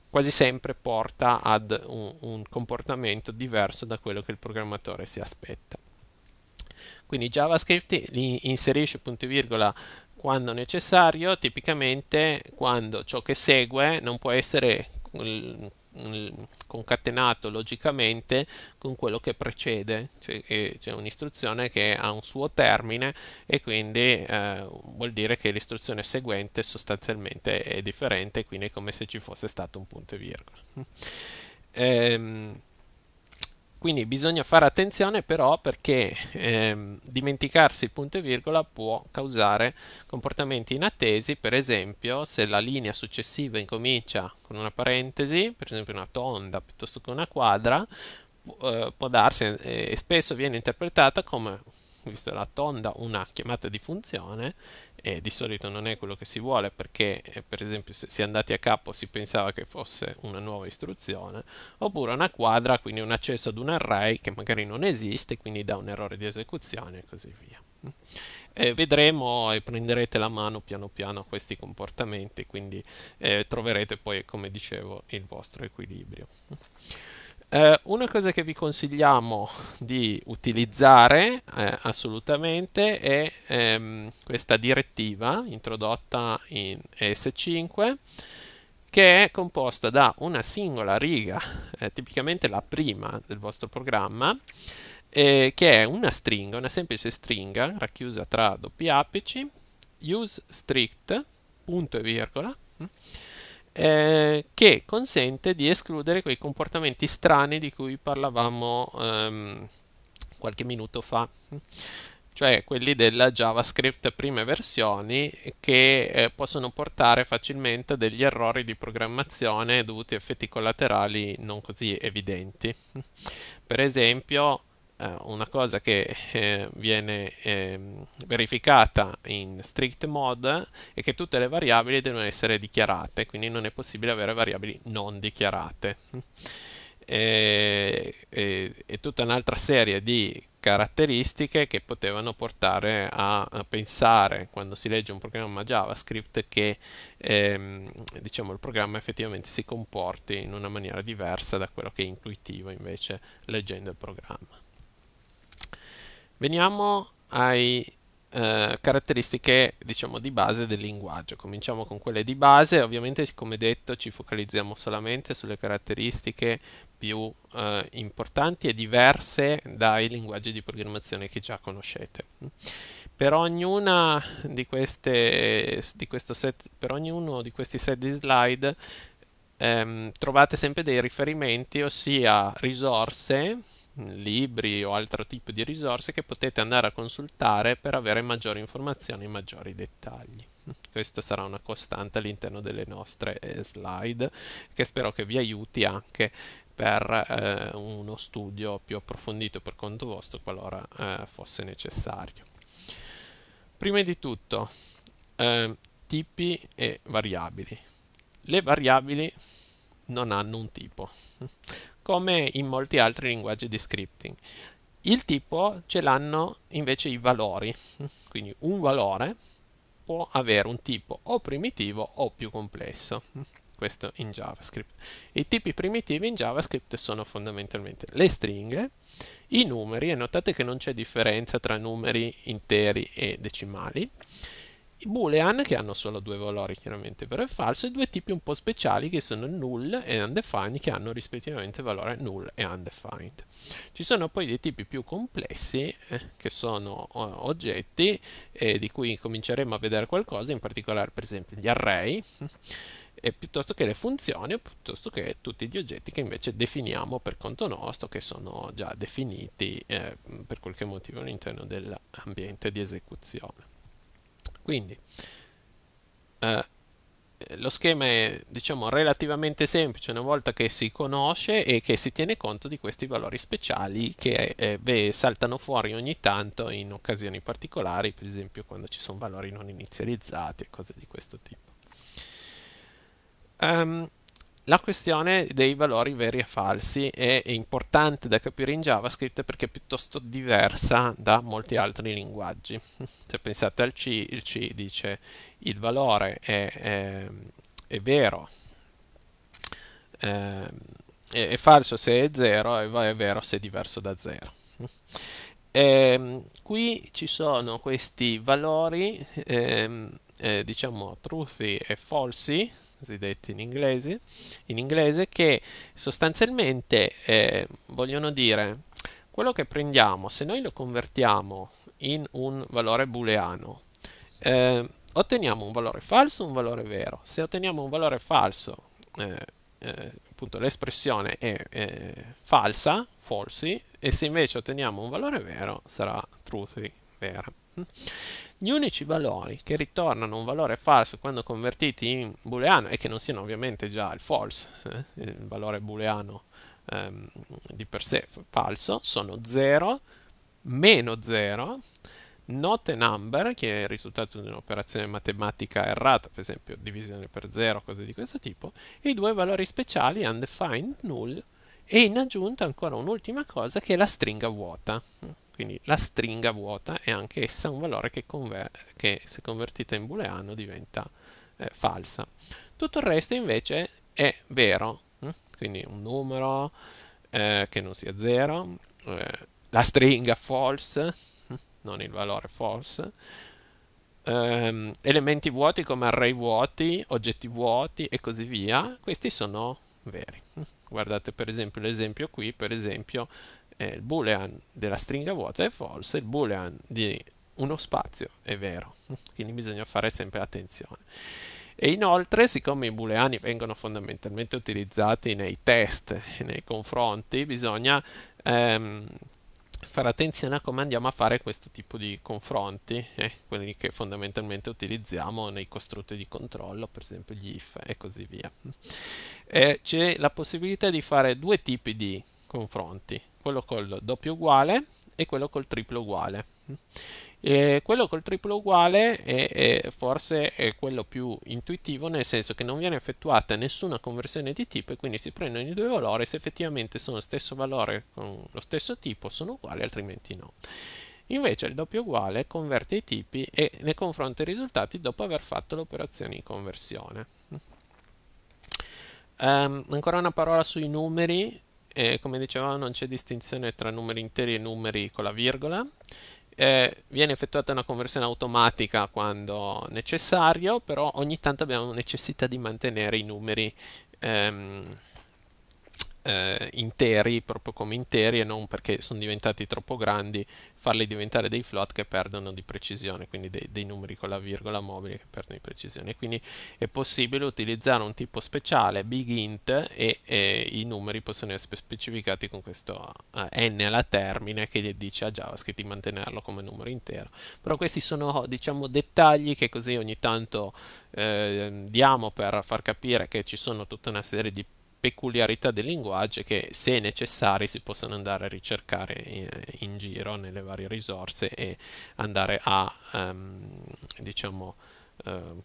quasi sempre porta ad un, un comportamento diverso da quello che il programmatore si aspetta. Quindi JavaScript inserisce punto e virgola quando necessario, tipicamente quando ciò che segue non può essere mm, mm, concatenato logicamente con quello che precede, cioè, c'è un'istruzione che ha un suo termine e quindi eh, vuol dire che l'istruzione seguente sostanzialmente è differente, quindi è come se ci fosse stato un punto e virgola. Ehm, quindi bisogna fare attenzione però perché ehm, dimenticarsi il punto e virgola può causare comportamenti inattesi, per esempio se la linea successiva incomincia con una parentesi, per esempio una tonda piuttosto che una quadra, eh, può darsi eh, e spesso viene interpretata come visto la tonda, una chiamata di funzione e di solito non è quello che si vuole perché eh, per esempio se si è andati a capo si pensava che fosse una nuova istruzione oppure una quadra, quindi un accesso ad un array che magari non esiste quindi dà un errore di esecuzione e così via. Mm. Eh, vedremo e prenderete la mano piano piano a questi comportamenti, quindi eh, troverete poi, come dicevo, il vostro equilibrio. Eh, una cosa che vi consigliamo di utilizzare eh, assolutamente è ehm, questa direttiva introdotta in S5 che è composta da una singola riga, eh, tipicamente la prima del vostro programma, eh, che è una stringa, una semplice stringa racchiusa tra doppi apici, use strict, punto e virgola, mh, mm, eh, che consente di escludere quei comportamenti strani di cui parlavamo ehm, qualche minuto fa cioè quelli della JavaScript prime versioni che eh, possono portare facilmente a degli errori di programmazione dovuti a effetti collaterali non così evidenti. Per esempio, eh, una cosa che eh, viene eh, verificata in strict mode è che tutte le variabili devono essere dichiarate, quindi non è possibile avere variabili non dichiarate. E, e, e tutta un'altra serie di caratteristiche che potevano portare a, a, pensare quando si legge un programma JavaScript che ehm, diciamo, il programma effettivamente si comporti in una maniera diversa da quello che è intuitivo invece leggendo il programma. Veniamo ai eh, caratteristiche diciamo di base del linguaggio cominciamo con quelle di base ovviamente come detto ci focalizziamo solamente sulle caratteristiche più eh, importanti e diverse dai linguaggi di programmazione che già conoscete per ognuna di queste di questo set per ognuno di questi set di slide ehm, trovate sempre dei riferimenti ossia risorse libri o altro tipo di risorse che potete andare a consultare per avere maggiori informazioni e maggiori dettagli. Questa sarà una costante all'interno delle nostre eh, slide che spero che vi aiuti anche per eh, uno studio più approfondito per conto vostro qualora eh, fosse necessario. Prima di tutto, eh, tipi e variabili. Le variabili non hanno un tipo come in molti altri linguaggi di scripting. Il tipo ce l'hanno invece i valori, quindi un valore può avere un tipo o primitivo o più complesso. Questo in JavaScript. I tipi primitivi in JavaScript sono fondamentalmente le stringhe, i numeri, e notate che non c'è differenza tra numeri interi e decimali, boolean che hanno solo due valori chiaramente vero e falso e due tipi un po' speciali che sono null e undefined che hanno rispettivamente valore null e undefined ci sono poi dei tipi più complessi eh, che sono o, oggetti eh, di cui cominceremo a vedere qualcosa in particolare per esempio gli array eh, piuttosto che le funzioni o piuttosto che tutti gli oggetti che invece definiamo per conto nostro che sono già definiti eh, per qualche motivo all'interno dell'ambiente di esecuzione quindi eh, lo schema è diciamo relativamente semplice una volta che si conosce e che si tiene conto di questi valori speciali che eh, beh, saltano fuori ogni tanto in occasioni particolari, per esempio quando ci sono valori non inizializzati e cose di questo tipo. Um, la questione dei valori veri e falsi è importante da capire in JavaScript perché è piuttosto diversa da molti altri linguaggi. Se pensate al C, il C dice il valore è, è, ehm, è vero, ehm, è, è, falso se è 0 e è vero se è diverso da 0. Ehm, qui ci sono questi valori, eh, eh, diciamo truthy e falsi, così in inglese, in inglese che sostanzialmente eh, vogliono dire quello che prendiamo, se noi lo convertiamo in un valore booleano, eh, otteniamo un valore falso o un valore vero. Se otteniamo un valore falso, eh, eh, appunto l'espressione è, è falsa, falsi, e se invece otteniamo un valore vero sarà truthy, vera. Gli unici valori che ritornano un valore falso quando convertiti in booleano e che non siano ovviamente già il false, eh, il valore booleano ehm, di per sé falso, sono 0, meno 0, not a number, che è il risultato di un'operazione matematica errata, per esempio divisione per 0, cose di questo tipo, e i due valori speciali undefined null e in aggiunta ancora un'ultima cosa che è la stringa vuota. Quindi la stringa vuota è anche essa un valore che, conver- che se convertita in booleano diventa eh, falsa. Tutto il resto invece è vero, hm? quindi un numero eh, che non sia zero, eh, la stringa false, hm? non il valore false, ehm, elementi vuoti come array vuoti, oggetti vuoti e così via, questi sono veri. Hm? Guardate per esempio l'esempio qui, per esempio eh, il boolean della stringa vuota è false, il boolean di uno spazio è vero, quindi bisogna fare sempre attenzione. E inoltre, siccome i booleani vengono fondamentalmente utilizzati nei test, nei confronti, bisogna ehm, fare attenzione a come andiamo a fare questo tipo di confronti, eh, quelli che fondamentalmente utilizziamo nei costrutti di controllo, per esempio gli if e così via. Eh, c'è la possibilità di fare due tipi di confronti, quello col doppio uguale e quello col triplo uguale. E quello col triplo uguale è, è forse è quello più intuitivo, nel senso che non viene effettuata nessuna conversione di tipo e quindi si prendono i due valori, se effettivamente sono lo stesso valore con lo stesso tipo sono uguali, altrimenti no. Invece il doppio uguale converte i tipi e ne confronta i risultati dopo aver fatto l'operazione di conversione. Um, ancora una parola sui numeri, eh, come dicevamo non c'è distinzione tra numeri interi e numeri con la virgola, eh, viene effettuata una conversione automatica quando necessario, però ogni tanto abbiamo necessità di mantenere i numeri ehm, eh, interi, proprio come interi e non perché sono diventati troppo grandi, farli diventare dei float che perdono di precisione, quindi dei, dei numeri con la virgola mobile che perdono di precisione. quindi è possibile utilizzare un tipo speciale, big int, e, e i numeri possono essere specificati con questo eh, n alla termine che gli dice a JavaScript di mantenerlo come numero intero. Però questi sono diciamo dettagli che così ogni tanto eh, diamo per far capire che ci sono tutta una serie di peculiarità del linguaggio che se necessari si possono andare a ricercare eh, in, giro nelle varie risorse e andare a um, diciamo uh,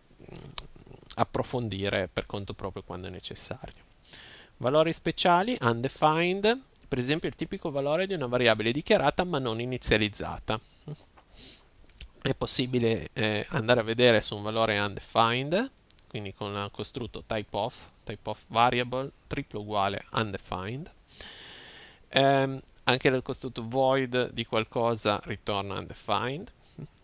approfondire per conto proprio quando è necessario. Valori speciali undefined, per esempio il tipico valore di una variabile dichiarata ma non inizializzata. È possibile eh, andare a vedere su un valore undefined quindi con il eh, costrutto type of, type of variable, triplo uguale undefined. Um, anche nel costrutto void di qualcosa ritorna undefined.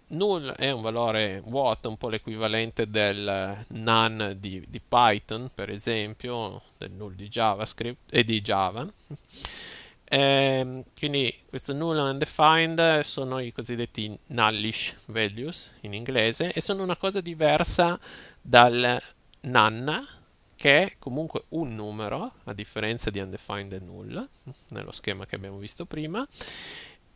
Null è un valore vuoto, un po' l'equivalente del eh, none di, di Python, per esempio, del null di JavaScript e di Java. Ehm, quindi questo null undefined sono i cosiddetti nullish values in inglese e sono una cosa diversa dal none che è comunque un numero a differenza di undefined e null nello schema che abbiamo visto prima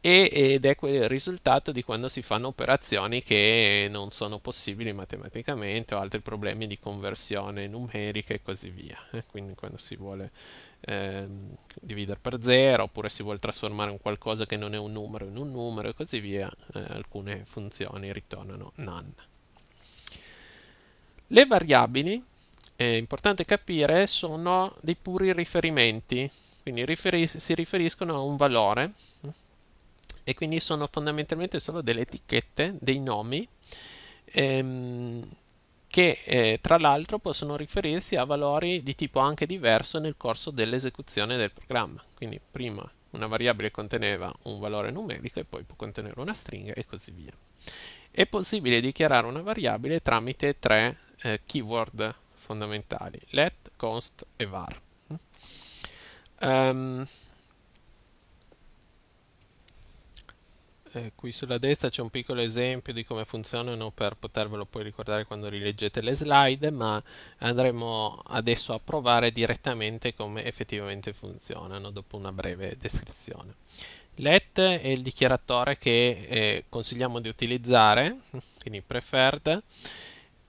e, ed è quel risultato di quando si fanno operazioni che non sono possibili matematicamente o altri problemi di conversione numerica e così via. Quindi quando si vuole ehm, dividere per zero oppure si vuole trasformare un qualcosa che non è un numero in un numero e così via, eh, alcune funzioni ritornano none. Le variabili, è importante capire, sono dei puri riferimenti, quindi riferi- si riferiscono a un valore e quindi sono fondamentalmente solo delle etichette, dei nomi ehm, che eh, tra l'altro possono riferirsi a valori di tipo anche diverso nel corso dell'esecuzione del programma. Quindi prima una variabile conteneva un valore numerico e poi può contenere una stringa e così via. È possibile dichiarare una variabile tramite tre eh, keyword fondamentali, let, const e var. Um, eh, qui sulla destra c'è un piccolo esempio di come funzionano per potervelo poi ricordare quando rileggete le slide, ma andremo adesso a provare direttamente come effettivamente funzionano dopo una breve descrizione. Let è il dichiaratore che eh, consigliamo di utilizzare, quindi preferred,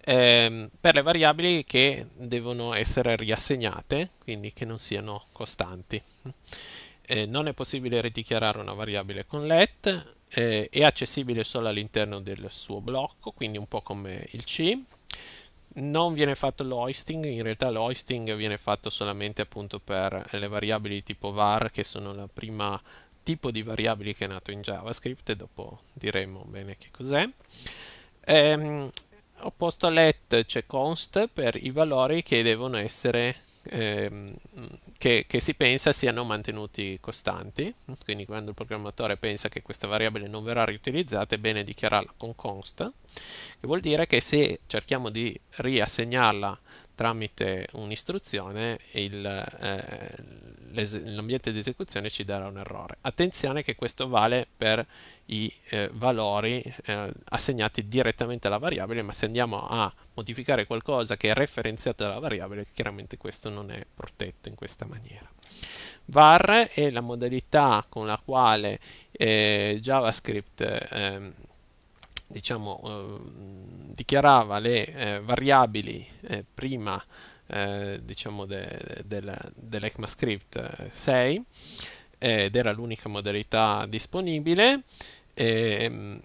ehm, per le variabili che devono essere riassegnate, quindi che non siano costanti. Eh, non è possibile ridichiarare una variabile con let, eh, è accessibile solo all'interno del suo blocco, quindi un po' come il C. Non viene fatto l'hoisting, in realtà l'hoisting viene fatto solamente appunto per le variabili tipo var che sono la prima tipo di variabili che è nato in JavaScript e dopo diremo bene che cos'è. Ehm, opposto a let c'è const per i valori che devono essere ehm, che, che, si pensa siano mantenuti costanti, quindi quando il programmatore pensa che questa variabile non verrà riutilizzata è bene dichiararla con const, che vuol dire che se cerchiamo di riassegnarla tramite un'istruzione eh, l'ambiente eh, di esecuzione ci darà un errore. Attenzione che questo vale per i eh, valori eh, assegnati direttamente alla variabile, ma se andiamo a modificare qualcosa che è referenziato dalla variabile, chiaramente questo non è protetto in questa maniera. var è la modalità con la quale eh, JavaScript ehm, diciamo ehm, dichiarava le eh, variabili eh, prima eh, diciamo de, de, de, dell'ECMAScript 6 ed era l'unica modalità disponibile. E, ehm,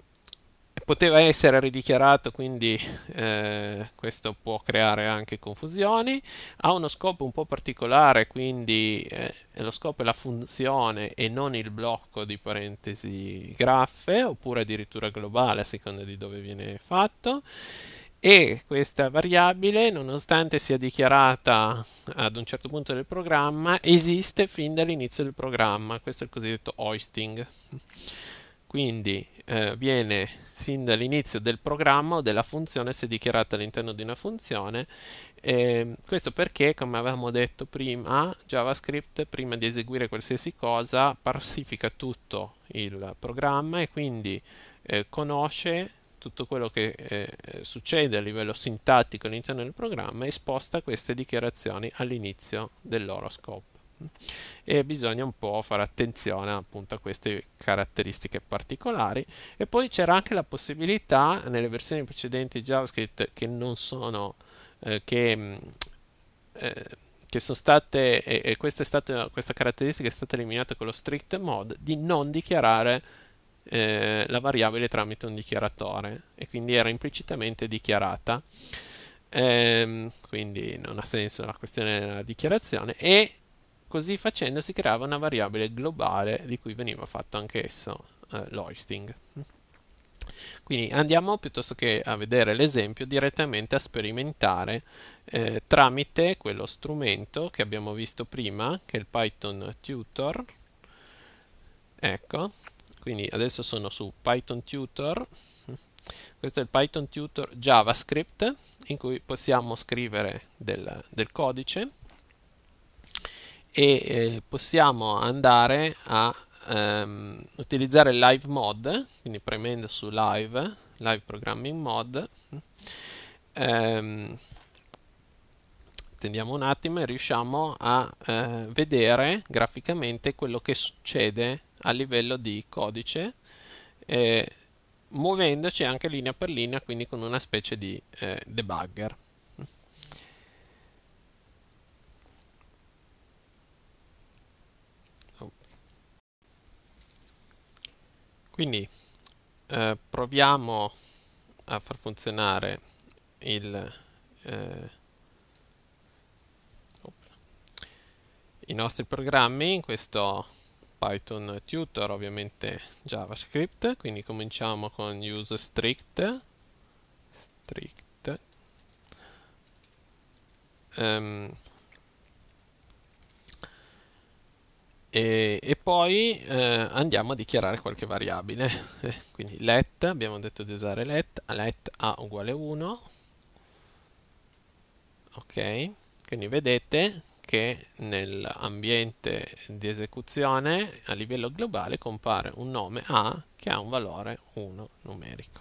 poteva essere ridichiarato, quindi eh, questo può creare anche confusioni. Ha uno scopo un po' particolare, quindi eh, lo scopo è la funzione e non il blocco di parentesi graffe, oppure addirittura globale a seconda di dove viene fatto e questa variabile, nonostante sia dichiarata ad un certo punto del programma, esiste fin dall'inizio del programma. Questo è il cosiddetto hoisting quindi eh, viene sin dall'inizio del programma o della funzione se dichiarata all'interno di una funzione eh, questo perché come avevamo detto prima JavaScript prima di eseguire qualsiasi cosa parsifica tutto il programma e quindi eh, conosce tutto quello che eh, succede a livello sintattico all'interno del programma e sposta queste dichiarazioni all'inizio del loro scopo e bisogna un po' fare attenzione appunto a queste caratteristiche particolari e poi c'era anche la possibilità nelle versioni precedenti di JavaScript che non sono eh, che, mm, eh, che sono state e, e questa, stata, questa caratteristica è stata eliminata con lo strict mode, di non dichiarare eh, la variabile tramite un dichiaratore e quindi era implicitamente dichiarata ehm, quindi non ha senso la questione della dichiarazione e Così facendo si creava una variabile globale di cui veniva fatto anch'esso eh, l'hoisting. Quindi andiamo piuttosto che a vedere l'esempio direttamente a sperimentare eh, tramite quello strumento che abbiamo visto prima, che è il Python Tutor. Ecco, quindi adesso sono su Python Tutor. Questo è il Python Tutor JavaScript in cui possiamo scrivere del, del codice e eh, possiamo andare a ehm, utilizzare live mode quindi premendo su live live programming mode ehm, attendiamo un attimo e riusciamo a eh, vedere graficamente quello che succede a livello di codice eh, muovendoci anche linea per linea quindi con una specie di eh, debugger Quindi eh, proviamo a far funzionare il, eh, i nostri programmi in questo Python tutor, ovviamente JavaScript, quindi cominciamo con use strict, strict um, e, e poi eh, andiamo a dichiarare qualche variabile. Quindi let, abbiamo detto di usare let, let a uguale 1. Ok, quindi vedete che nell'ambiente di esecuzione a livello globale compare un nome A che ha un valore 1 numerico.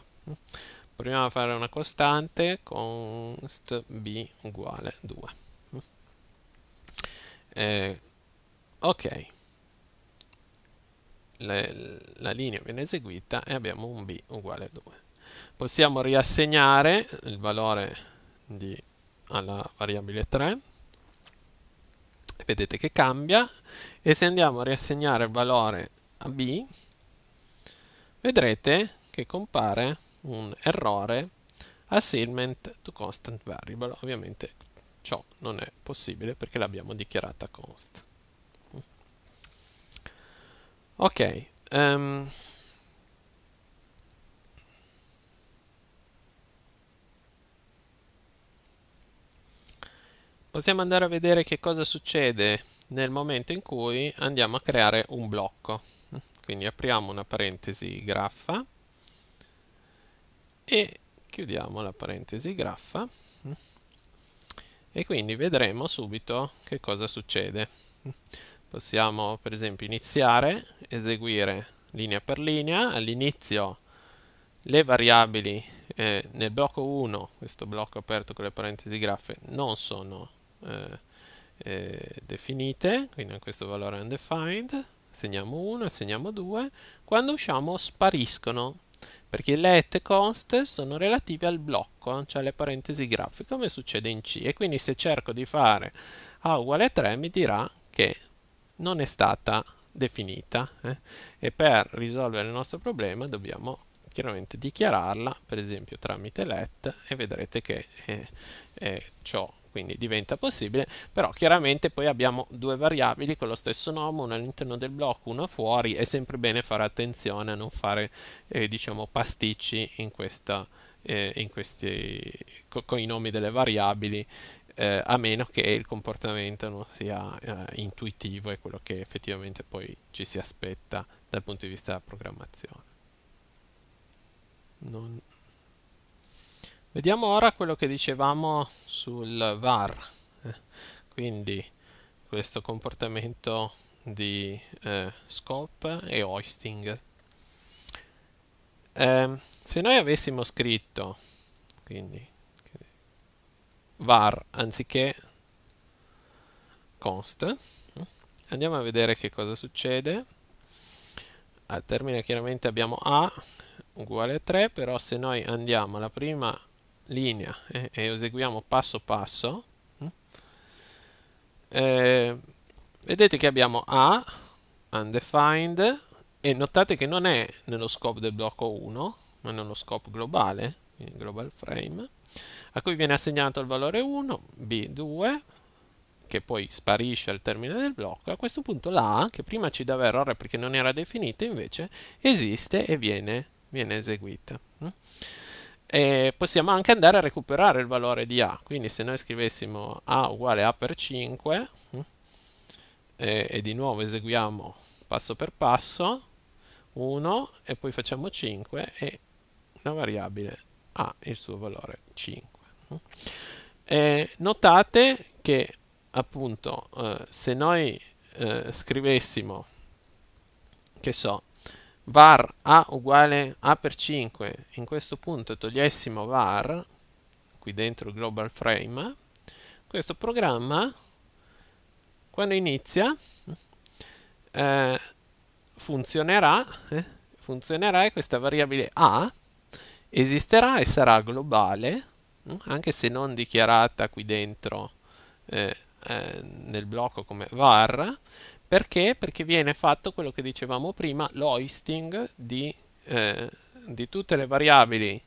Proviamo a fare una costante const b uguale 2. Eh, ok, le, la linea viene eseguita e abbiamo un b uguale a 2. Possiamo riassegnare il valore di, alla variabile 3 vedete che cambia e se andiamo a riassegnare il valore a b vedrete che compare un errore assignment to constant variable ovviamente ciò non è possibile perché l'abbiamo dichiarata const Ok. Um. Possiamo andare a vedere che cosa succede nel momento in cui andiamo a creare un blocco. Quindi apriamo una parentesi graffa e chiudiamo la parentesi graffa e quindi vedremo subito che cosa succede possiamo per esempio iniziare, eseguire linea per linea, all'inizio le variabili eh, nel blocco 1, questo blocco aperto con le parentesi graffe, non sono eh, eh, definite, quindi in questo valore undefined, assegniamo 1, assegniamo 2, quando usciamo spariscono, perché let e const sono relativi al blocco, cioè alle parentesi graffe, come succede in C, e quindi se cerco di fare A uguale 3 mi dirà che non è stata definita eh? e per risolvere il nostro problema dobbiamo chiaramente dichiararla per esempio tramite let e vedrete che eh, eh, ciò quindi diventa possibile però chiaramente poi abbiamo due variabili con lo stesso nome una all'interno del blocco una fuori è sempre bene fare attenzione a non fare eh, diciamo pasticci in questa eh, in questi, co con i nomi delle variabili eh, a meno che il comportamento non sia eh, intuitivo e quello che effettivamente poi ci si aspetta dal punto di vista della programmazione. Non... Vediamo ora quello che dicevamo sul VAR, eh. quindi questo comportamento di eh, scope e hoisting. Ehm, se noi avessimo scritto, quindi var anziché const. Andiamo a vedere che cosa succede. Al termine chiaramente abbiamo a uguale a 3, però se noi andiamo alla prima linea eh, e eseguiamo passo passo, mm, eh, vedete che abbiamo a undefined e notate che non è nello scope del blocco 1, ma nello scope globale, quindi global frame a cui viene assegnato il valore 1, B 2, che poi sparisce al termine del blocco, a questo punto la che prima ci dava errore perché non era definita, invece esiste e viene, viene eseguita. Mm? E possiamo anche andare a recuperare il valore di A, quindi se noi scrivessimo A uguale A per 5, mm? e, e di nuovo eseguiamo passo per passo, 1 e poi facciamo 5 e una variabile ha il suo valore 5. E notate che appunto eh, se noi eh, scrivessimo che so var a uguale a per 5 in questo punto togliessimo var qui dentro global frame questo programma quando inizia eh, funzionerà eh, funzionerà questa variabile a esisterà e sarà globale, anche se non dichiarata qui dentro eh, eh, nel blocco come var, perché? Perché viene fatto quello che dicevamo prima, l'oisting di, eh, di tutte le variabili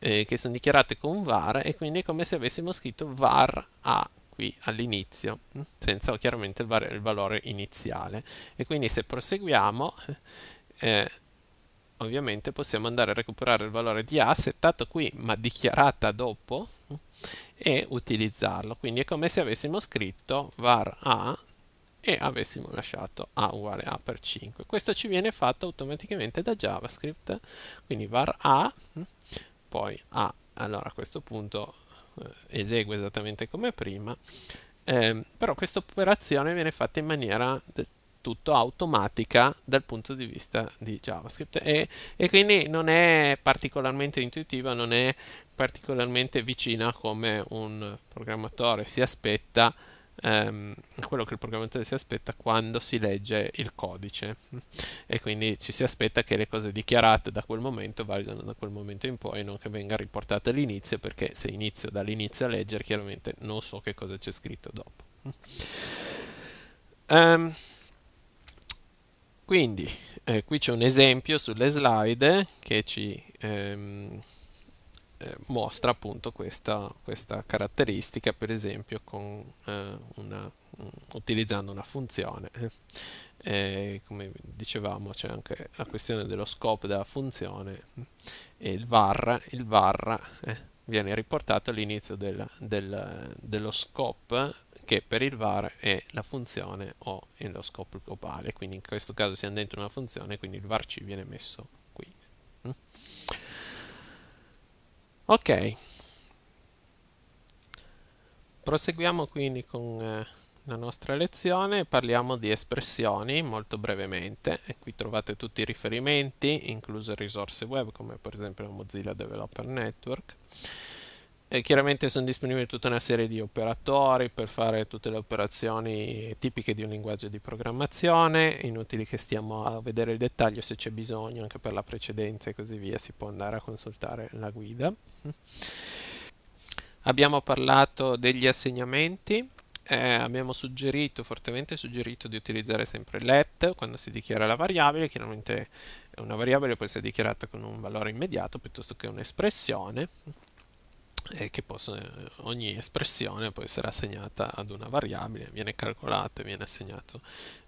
eh, che sono dichiarate con var e quindi è come se avessimo scritto var a qui all'inizio, mm? senza chiaramente il, il valore iniziale. E quindi se proseguiamo... Eh, ovviamente possiamo andare a recuperare il valore di A settato qui ma dichiarata dopo e utilizzarlo. Quindi è come se avessimo scritto var A e avessimo lasciato A uguale A per 5. Questo ci viene fatto automaticamente da JavaScript, quindi var A, poi A. Allora a questo punto eh, esegue esattamente come prima, eh, però questa operazione viene fatta in maniera tutto automatica dal punto di vista di JavaScript e, e quindi non è particolarmente intuitiva, non è particolarmente vicina come un programmatore si aspetta ehm, quello che il programmatore si aspetta quando si legge il codice e quindi ci si aspetta che le cose dichiarate da quel momento valgano da quel momento in poi non che venga riportata all'inizio perché se inizio dall'inizio a leggere chiaramente non so che cosa c'è scritto dopo um, quindi eh, qui c'è un esempio sulle slide che ci ehm, eh, mostra appunto questa, questa, caratteristica per esempio con, eh, una, utilizzando una funzione. Eh, come dicevamo c'è anche la questione dello scope della funzione e il var, il var eh, viene riportato all'inizio del, del, dello scope che per il var è la funzione o lo scopo globale, quindi in questo caso siamo dentro una funzione, quindi il var ci viene messo qui. Mm? Ok, proseguiamo quindi con eh, la nostra lezione, parliamo di espressioni molto brevemente e qui trovate tutti i riferimenti, incluse risorse web come per esempio la Mozilla Developer Network. E chiaramente sono disponibili tutta una serie di operatori per fare tutte le operazioni tipiche di un linguaggio di programmazione, inutili che stiamo a vedere il dettaglio se c'è bisogno anche per la precedenza e così via, si può andare a consultare la guida. Abbiamo parlato degli assegnamenti, eh, abbiamo suggerito, fortemente suggerito di utilizzare sempre let quando si dichiara la variabile, chiaramente una variabile può essere dichiarata con un valore immediato piuttosto che un'espressione e che possono, ogni espressione può essere assegnata ad una variabile, viene calcolato e viene assegnato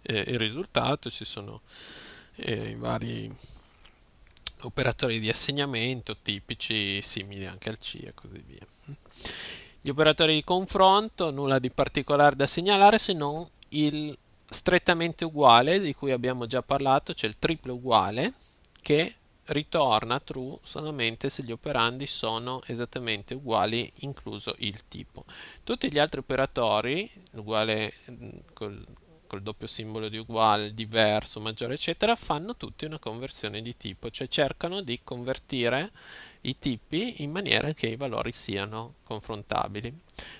eh, il risultato, ci sono eh, i vari operatori di assegnamento tipici simili anche al C e così via. Gli operatori di confronto, nulla di particolare da segnalare se non il strettamente uguale di cui abbiamo già parlato, cioè il triplo uguale che ritorna true solamente se gli operandi sono esattamente uguali incluso il tipo. Tutti gli altri operatori, uguale mm, col, col doppio simbolo di uguale, diverso, maggiore, eccetera, fanno tutti una conversione di tipo, cioè cercano di convertire i tipi in maniera che i valori siano confrontabili.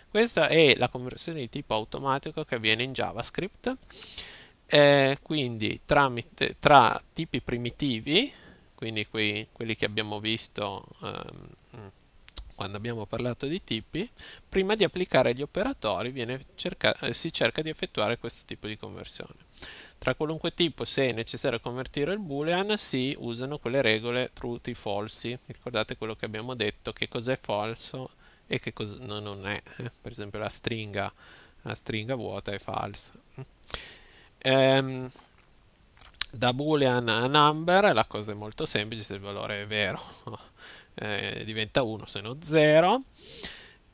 Questa è la conversione di tipo automatico che avviene in JavaScript. Eh, quindi tramite, tra tipi primitivi quindi quei, quelli che abbiamo visto ehm, quando abbiamo parlato di tipi, prima di applicare gli operatori cerca, eh, si cerca di effettuare questo tipo di conversione. Tra qualunque tipo, se è necessario convertire il boolean, si usano quelle regole truti falsi. Ricordate quello che abbiamo detto, che cos'è falso e che cosa non è. Eh. Per esempio la stringa, la stringa vuota è falsa. Ehm, da boolean a number la cosa è molto semplice se il valore è vero eh, diventa 1 se no 0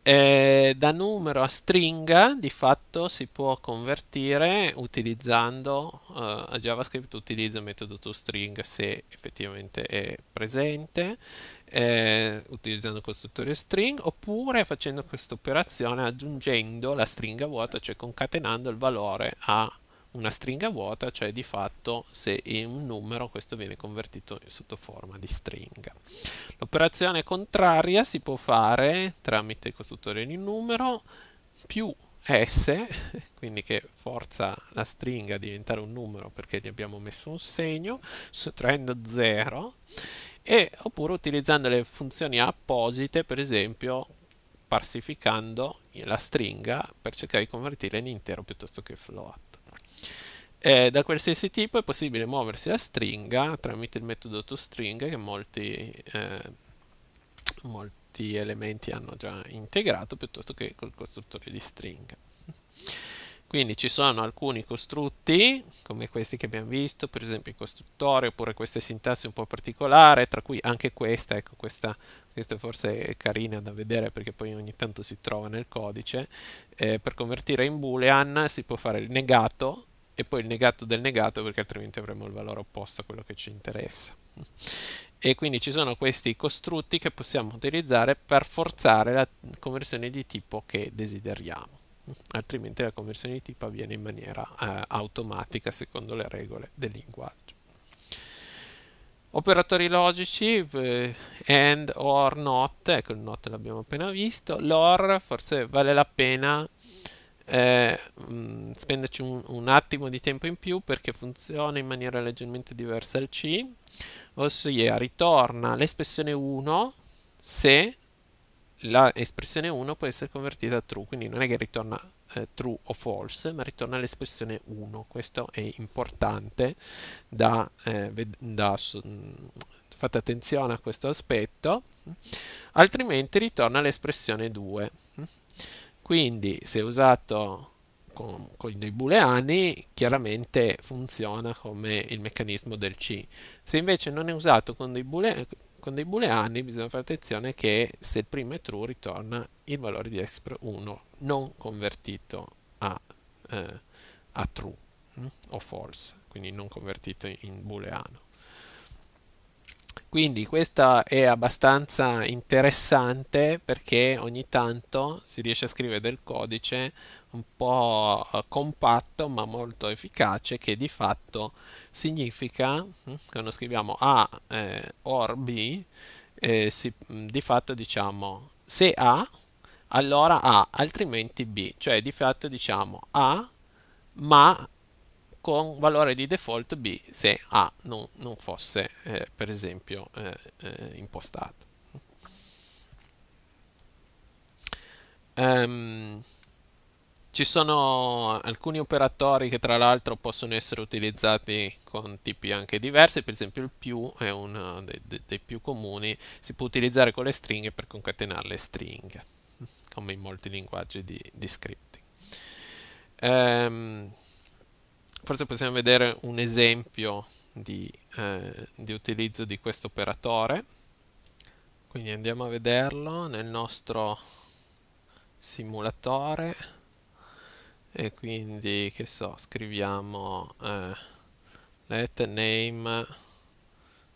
eh, da numero a stringa di fatto si può convertire utilizzando eh, a JavaScript utilizza il metodo toString se effettivamente è presente eh, utilizzando il costruttore string oppure facendo questa operazione aggiungendo la stringa vuota cioè concatenando il valore a una stringa vuota, cioè di fatto se è un numero questo viene convertito sotto forma di stringa. L'operazione contraria si può fare tramite il costruttore di numero più S, quindi che forza la stringa a diventare un numero perché gli abbiamo messo un segno, sottraendo 0, e, oppure utilizzando le funzioni apposite, per esempio parsificando la stringa per cercare di convertirla in intero piuttosto che float. Eh, da qualsiasi tipo è possibile muoversi a stringa tramite il metodo toString che molti, eh, molti elementi hanno già integrato piuttosto che col costruttore di stringa. Quindi ci sono alcuni costrutti, come questi che abbiamo visto, per esempio il costruttore, oppure queste sintassi un po' particolari, tra cui anche questa, ecco questa, questa forse è carina da vedere perché poi ogni tanto si trova nel codice, eh, per convertire in boolean si può fare il negato, e poi il negato del negato perché altrimenti avremo il valore opposto a quello che ci interessa. E quindi ci sono questi costrutti che possiamo utilizzare per forzare la conversione di tipo che desideriamo, altrimenti la conversione di tipo avviene in maniera eh, automatica secondo le regole del linguaggio. Operatori logici, eh, and, or, not, ecco il not l'abbiamo appena visto, l'or forse vale la pena eh, mh, mm, spenderci un, un, attimo di tempo in più perché funziona in maniera leggermente diversa il C, ossia ritorna l'espressione 1 se l'espressione 1 può essere convertita a true, quindi non è che ritorna eh, true o false, ma ritorna l'espressione 1, questo è importante da, eh, da mm, fate attenzione a questo aspetto, altrimenti ritorna l'espressione 2. Quindi se usato con, con, dei booleani chiaramente funziona come il meccanismo del C. Se invece non è usato con dei, booleani, con dei booleani bisogna fare attenzione che se il primo è true ritorna il valore di expr 1 non convertito a, eh, a true mh? Mm, o false, quindi non convertito in booleano. Quindi questa è abbastanza interessante perché ogni tanto si riesce a scrivere del codice un po' compatto ma molto efficace che di fatto significa che mm, quando scriviamo A eh, or B eh, si, mm, di fatto diciamo se A allora A altrimenti B cioè di fatto diciamo A ma con valore di default B se A non, non fosse eh, per esempio eh, eh impostato. Um, ci sono alcuni operatori che tra l'altro possono essere utilizzati con tipi anche diversi, per esempio il più è uno dei, dei, dei più comuni, si può utilizzare con le stringhe per concatenare le stringhe, come in molti linguaggi di, di scripting. Um, forse possiamo vedere un esempio di, eh, di utilizzo di questo operatore quindi andiamo a vederlo nel nostro simulatore e quindi che so scriviamo eh, let name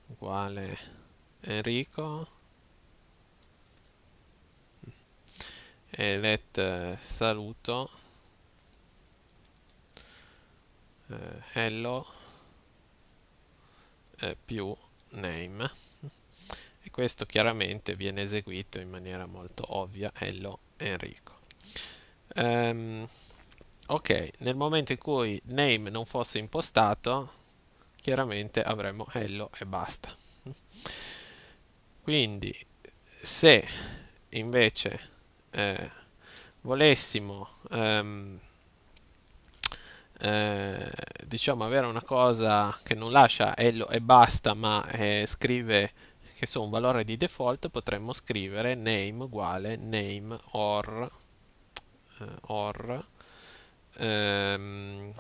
uguale Enrico e let eh, saluto eh, hello eh, più name e questo chiaramente viene eseguito in maniera molto ovvia hello Enrico um, ok nel momento in cui name non fosse impostato chiaramente avremmo hello e basta quindi se invece eh, volessimo um, eh, diciamo avere una cosa che non lascia hello e basta ma eh, scrive che so un valore di default potremmo scrivere name uguale name or eh, or ehm,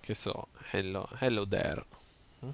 che so hello, hello there mm?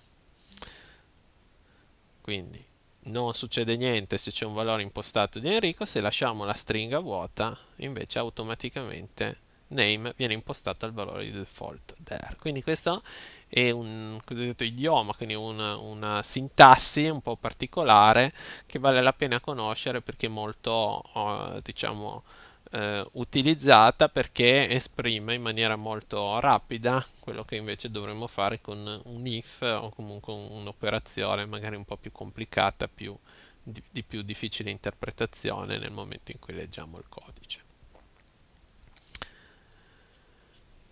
quindi non succede niente se c'è un valore impostato di Enrico se lasciamo la stringa vuota invece automaticamente name viene impostato al valore di default there. Quindi questo è un cosiddetto idioma, quindi una, una sintassi un po' particolare che vale la pena conoscere perché è molto, eh, diciamo, eh, utilizzata perché esprime in maniera molto rapida quello che invece dovremmo fare con un if o comunque un'operazione magari un po' più complicata, più, di, di più difficile interpretazione nel momento in cui leggiamo il codice.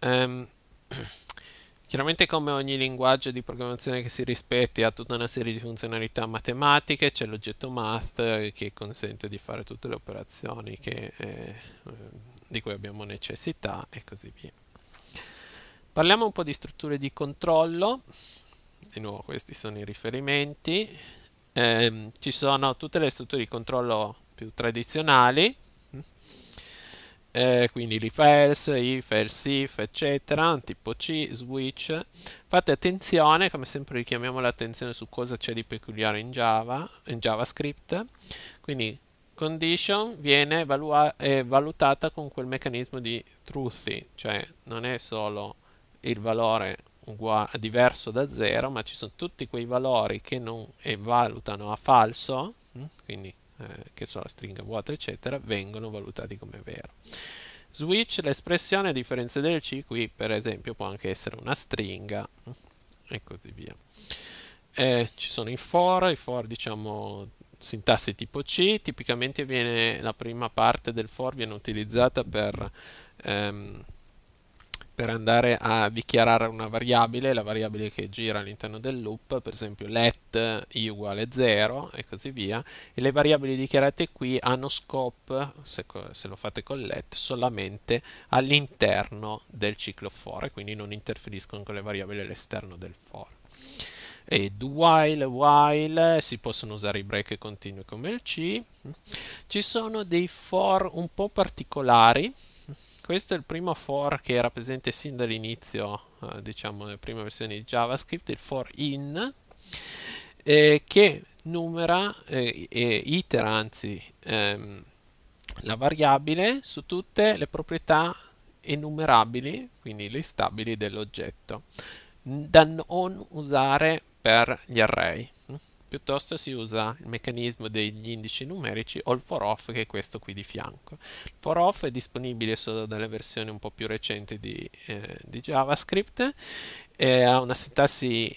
ehm, chiaramente come ogni linguaggio di programmazione che si rispetti ha tutta una serie di funzionalità matematiche, c'è l'oggetto math eh, che consente di fare tutte le operazioni che, eh, eh, di cui abbiamo necessità e così via. Parliamo un po' di strutture di controllo, di nuovo questi sono i riferimenti, eh, ci sono tutte le strutture di controllo più tradizionali, eh, quindi if else, if, else if, eccetera, tipo C, switch. Fate attenzione, come sempre richiamiamo l'attenzione su cosa c'è di peculiare in Java, in JavaScript. Quindi condition viene valutata con quel meccanismo di truthy, cioè non è solo il valore diverso da zero, ma ci sono tutti quei valori che non valutano a falso, mm, quindi eh, che so la stringa vuota eccetera, vengono valutati come vero. Switch, l'espressione a differenza del C qui per esempio può anche essere una stringa e così via. Eh, ci sono i for, i for diciamo sintassi tipo C, tipicamente viene, la prima parte del for viene utilizzata per ehm, per andare a dichiarare una variabile, la variabile che gira all'interno del loop, per esempio let i uguale 0 e così via, e le variabili dichiarate qui hanno scope, se, se lo fate con let, solamente all'interno del ciclo for e quindi non interferiscono con le variabili all'esterno del for. E while, while, si possono usare i break continui come il C. Ci sono dei for un po' particolari, questo è il primo for che era presente sin dall'inizio, eh, diciamo, nelle prime versioni di JavaScript, il for in, eh, che numera, eh, itera anzi, ehm, la variabile su tutte le proprietà enumerabili, quindi listabili dell'oggetto, da non usare per gli array piuttosto si usa il meccanismo degli indici numerici o il for off che è questo qui di fianco. Il for off è disponibile solo dalle versioni un po' più recenti di, eh, di JavaScript, e ha una sintassi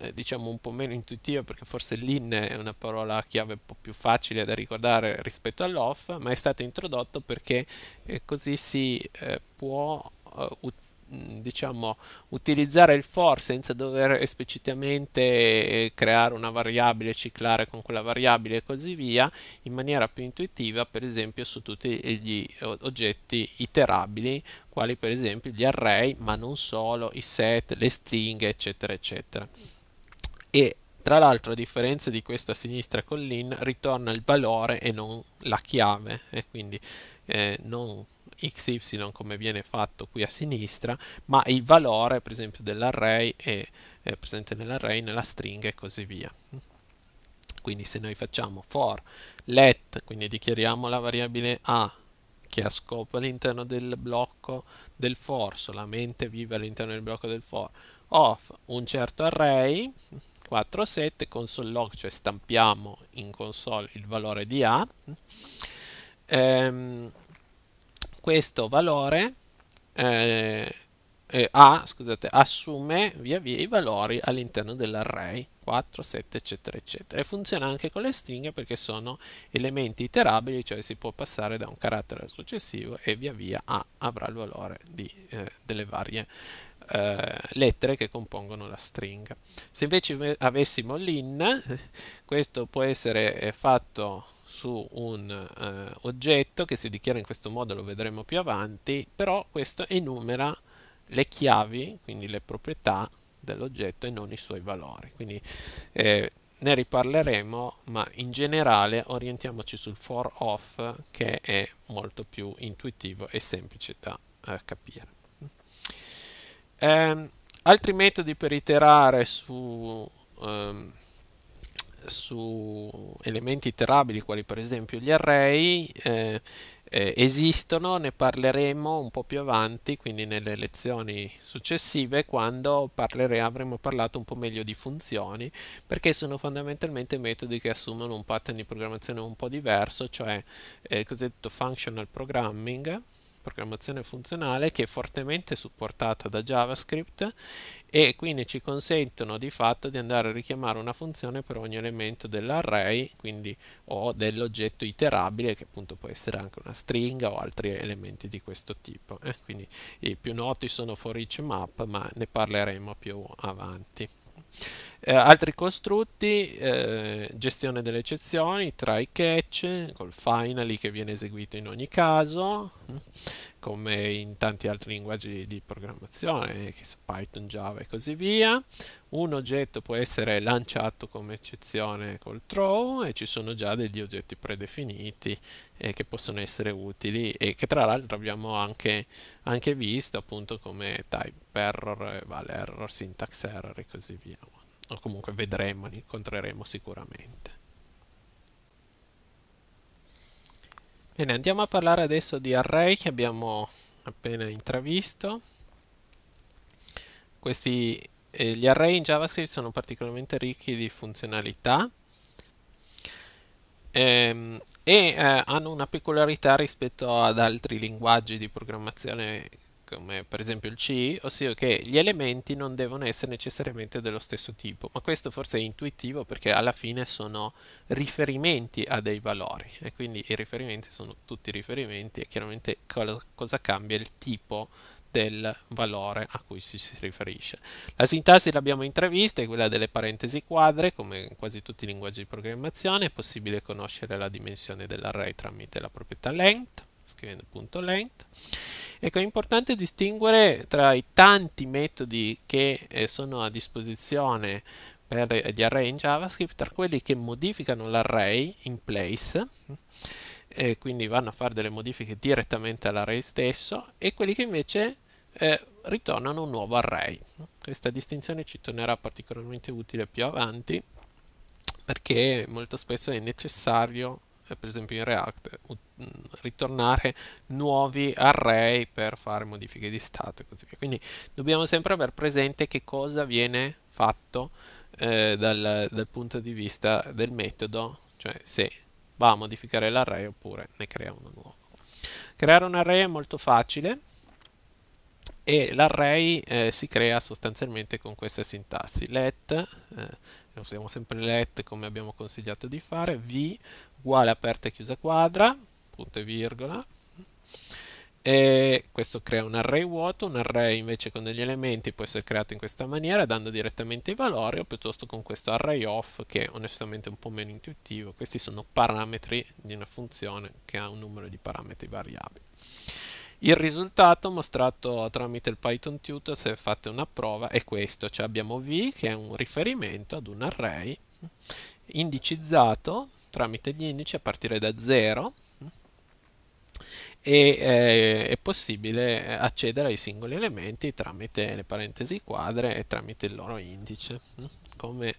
eh, diciamo un po' meno intuitiva perché forse l'in è una parola chiave un po' più facile da ricordare rispetto all'off, ma è stato introdotto perché eh, così si eh, può eh, Mm, diciamo, utilizzare il for senza dover esplicitamente eh, creare una variabile, ciclare con quella variabile e così via, in maniera più intuitiva, per esempio su tutti gli oggetti iterabili, quali per esempio gli array, ma non solo, i set, le stringhe, eccetera, eccetera. E tra l'altro, a differenza di questo a sinistra con l'in, ritorna il valore e non la chiave, e eh, quindi eh, non xy come viene fatto qui a sinistra, ma il valore per esempio dell'array è, è presente nell'array, nella stringa e così via. Quindi se noi facciamo for let, quindi dichiariamo la variabile a che ha scopo all'interno del blocco del for, solamente vive all'interno del blocco del for, of un certo array, 4, 7, console log, cioè stampiamo in console il valore di A, ehm, questo valore eh, eh, A scusate, assume via via i valori all'interno dell'array 4, 7 eccetera eccetera e funziona anche con le stringhe perché sono elementi iterabili cioè si può passare da un carattere al successivo e via via A avrà il valore di, eh, delle varie eh, lettere che compongono la stringa se invece avessimo l'in questo può essere eh, fatto su un eh, oggetto che si dichiara in questo modo, lo vedremo più avanti, però questo enumera le chiavi, quindi le proprietà dell'oggetto e non i suoi valori. Quindi eh, ne riparleremo, ma in generale orientiamoci sul for off che è molto più intuitivo e semplice da eh, capire. Ehm, altri metodi per iterare su ehm, su elementi iterabili quali per esempio gli array eh, eh, esistono, ne parleremo un po' più avanti, quindi nelle lezioni successive, quando parlere, avremo parlato un po' meglio di funzioni, perché sono fondamentalmente metodi che assumono un pattern di programmazione un po' diverso, cioè eh, il cosiddetto functional programming programmazione funzionale che è fortemente supportata da JavaScript e quindi ci consentono di fatto di andare a richiamare una funzione per ogni elemento dell'array, quindi o dell'oggetto iterabile che appunto può essere anche una stringa o altri elementi di questo tipo. Eh? Quindi i più noti sono for each map, ma ne parleremo più avanti. Eh, altri costrutti, eh, gestione delle eccezioni, try catch, col finally che viene eseguito in ogni caso, come in tanti altri linguaggi di programmazione, che sono Python, Java e così via. Un oggetto può essere lanciato come eccezione col throw e ci sono già degli oggetti predefiniti eh, che possono essere utili e che tra l'altro abbiamo anche, anche visto appunto come type error, vale error, syntax error e così via o comunque vedremo, li incontreremo sicuramente. Bene, andiamo a parlare adesso di array che abbiamo appena intravisto. Questi, eh, gli array in JavaScript sono particolarmente ricchi di funzionalità ehm, e eh, hanno una peculiarità rispetto ad altri linguaggi di programmazione come per esempio il C, ossia che gli elementi non devono essere necessariamente dello stesso tipo, ma questo forse è intuitivo perché alla fine sono riferimenti a dei valori e quindi i riferimenti sono tutti riferimenti e chiaramente cosa, cosa cambia il tipo del valore a cui si, si riferisce. La sintassi l'abbiamo intravista, è quella delle parentesi quadre, come in quasi tutti i linguaggi di programmazione, è possibile conoscere la dimensione dell'array tramite la proprietà length scrivendo punto length. Ecco, è importante distinguere tra i tanti metodi che eh, sono a disposizione per gli eh, array in JavaScript, tra quelli che modificano l'array in place, eh, quindi vanno a fare delle modifiche direttamente all'array stesso, e quelli che invece eh, ritornano un nuovo array. Questa distinzione ci tornerà particolarmente utile più avanti perché molto spesso è necessario eh, per esempio in React, ritornare nuovi array per fare modifiche di stato e così via. Quindi dobbiamo sempre aver presente che cosa viene fatto eh, dal, dal punto di vista del metodo, cioè se va a modificare l'array oppure ne crea uno nuovo. Creare un array è molto facile, e l'array eh, si crea sostanzialmente con questa sintassi let eh, usiamo sempre let come abbiamo consigliato di fare, v uguale aperta e chiusa quadra, punto e virgola, e questo crea un array vuoto, un array invece con degli elementi può essere creato in questa maniera dando direttamente i valori o piuttosto con questo array off che onestamente è un po' meno intuitivo, questi sono parametri di una funzione che ha un numero di parametri variabili. Il risultato mostrato tramite il Python tutor se fate una prova è questo, cioè abbiamo v che è un riferimento ad un array indicizzato tramite gli indici a partire da 0 e eh, è possibile accedere ai singoli elementi tramite le parentesi quadre e tramite il loro indice. Come,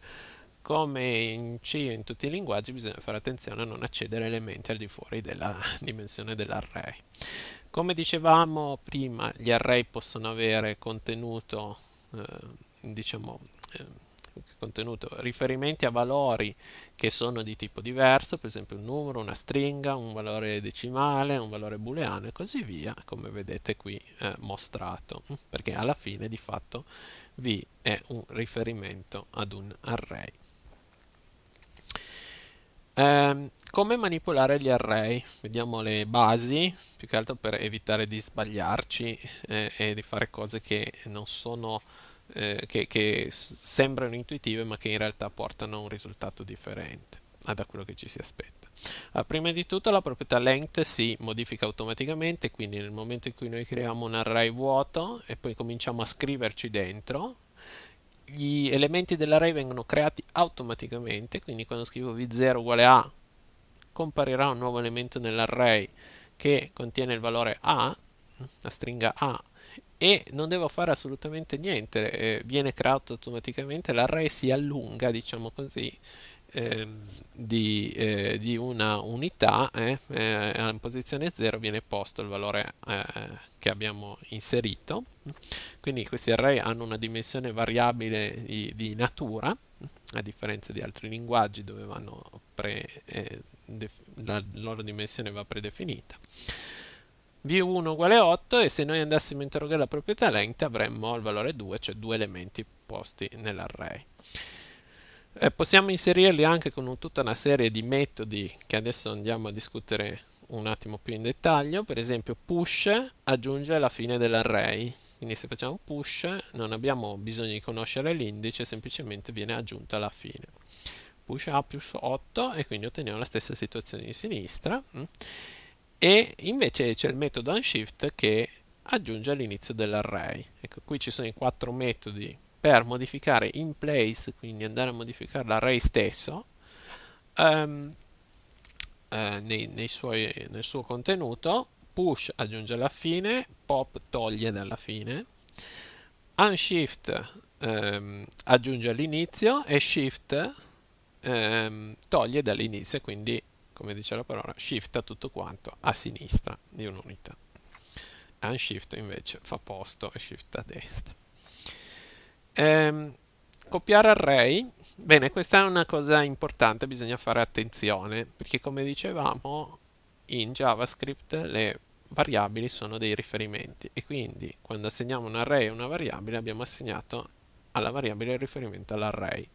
come, in C e in tutti i linguaggi bisogna fare attenzione a non accedere a elementi al di fuori della dimensione dell'array. Come dicevamo prima, gli array possono avere contenuto, eh, diciamo, eh, contenuto riferimenti a valori che sono di tipo diverso, per esempio un numero, una stringa, un valore decimale, un valore booleano e così via, come vedete qui eh, mostrato, mm, perché alla fine di fatto v è un riferimento ad un array. Eh, come manipolare gli array? Vediamo le basi, più che altro per evitare di sbagliarci eh, e di fare cose che non sono eh, che, che, sembrano intuitive ma che in realtà portano a un risultato differente da quello che ci si aspetta. Ah, prima di tutto la proprietà length si modifica automaticamente, quindi nel momento in cui noi creiamo un array vuoto e poi cominciamo a scriverci dentro, gli elementi dell'array vengono creati automaticamente, quindi quando scrivo v0 uguale a comparirà un nuovo elemento nell'array che contiene il valore a, la stringa a, e non devo fare assolutamente niente, eh, viene creato automaticamente, l'array si allunga, diciamo così, Ehm, di, eh, di, una unità eh, eh in posizione 0 viene posto il valore eh, che abbiamo inserito quindi questi array hanno una dimensione variabile di, di natura a differenza di altri linguaggi dove pre, eh, la loro dimensione va predefinita v1 uguale 8 e se noi andassimo a interrogare la proprietà length avremmo il valore 2 cioè due elementi posti nell'array eh, possiamo inserirli anche con un, tutta una serie di metodi che adesso andiamo a discutere un attimo più in dettaglio. Per esempio push aggiunge la fine dell'array. Quindi se facciamo push non abbiamo bisogno di conoscere l'indice, semplicemente viene aggiunta la fine. Push A più 8 e quindi otteniamo la stessa situazione di sinistra. Mm. E invece c'è il metodo unshift che aggiunge l'inizio dell'array. Ecco, qui ci sono i quattro metodi per modificare in place, quindi andare a modificare l'array stesso um, eh, nei, nei suoi, nel suo contenuto, push aggiunge alla fine, pop toglie dalla fine, unshift ehm, aggiunge all'inizio e shift ehm, toglie dall'inizio, quindi come dice la parola, shifta tutto quanto a sinistra di un'unità. Unshift invece fa posto e shift a destra. Ehm, copiare array. Bene, questa è una cosa importante, bisogna fare attenzione, perché come dicevamo in JavaScript le variabili sono dei riferimenti e quindi quando assegniamo un array a una variabile abbiamo assegnato alla variabile il riferimento all'array.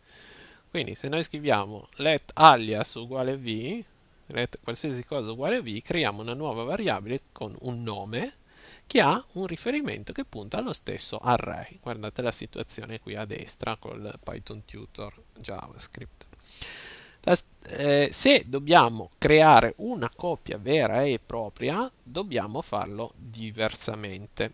Quindi se noi scriviamo let alias uguale v, let qualsiasi cosa uguale v, creiamo una nuova variabile con un nome che ha un riferimento che punta allo stesso array. Guardate la situazione qui a destra col Python tutor JavaScript. La, eh, se dobbiamo creare una coppia vera e propria, dobbiamo farlo diversamente.